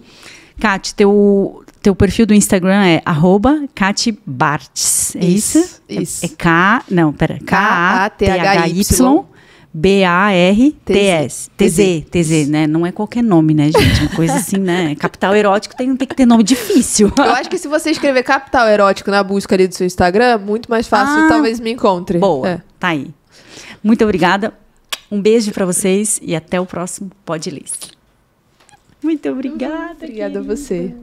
Kate, teu, teu perfil do Instagram é arroba Kate Bartz, é isso? Isso. isso. É, é K, não, pera, K-A-T-H-Y. B-A-R-T-S. T-Z, T-Z, né? Não é qualquer nome, né, gente? Uma coisa assim, né? [LAUGHS] Capital erótico tem, tem que ter nome difícil. Eu acho que se você escrever capital erótico na busca ali do seu Instagram, muito mais fácil, ah, talvez me encontre. Boa, é. tá aí. Muito obrigada. Um beijo para vocês e até o próximo Pod Liz. Muito obrigada. Obrigada a você.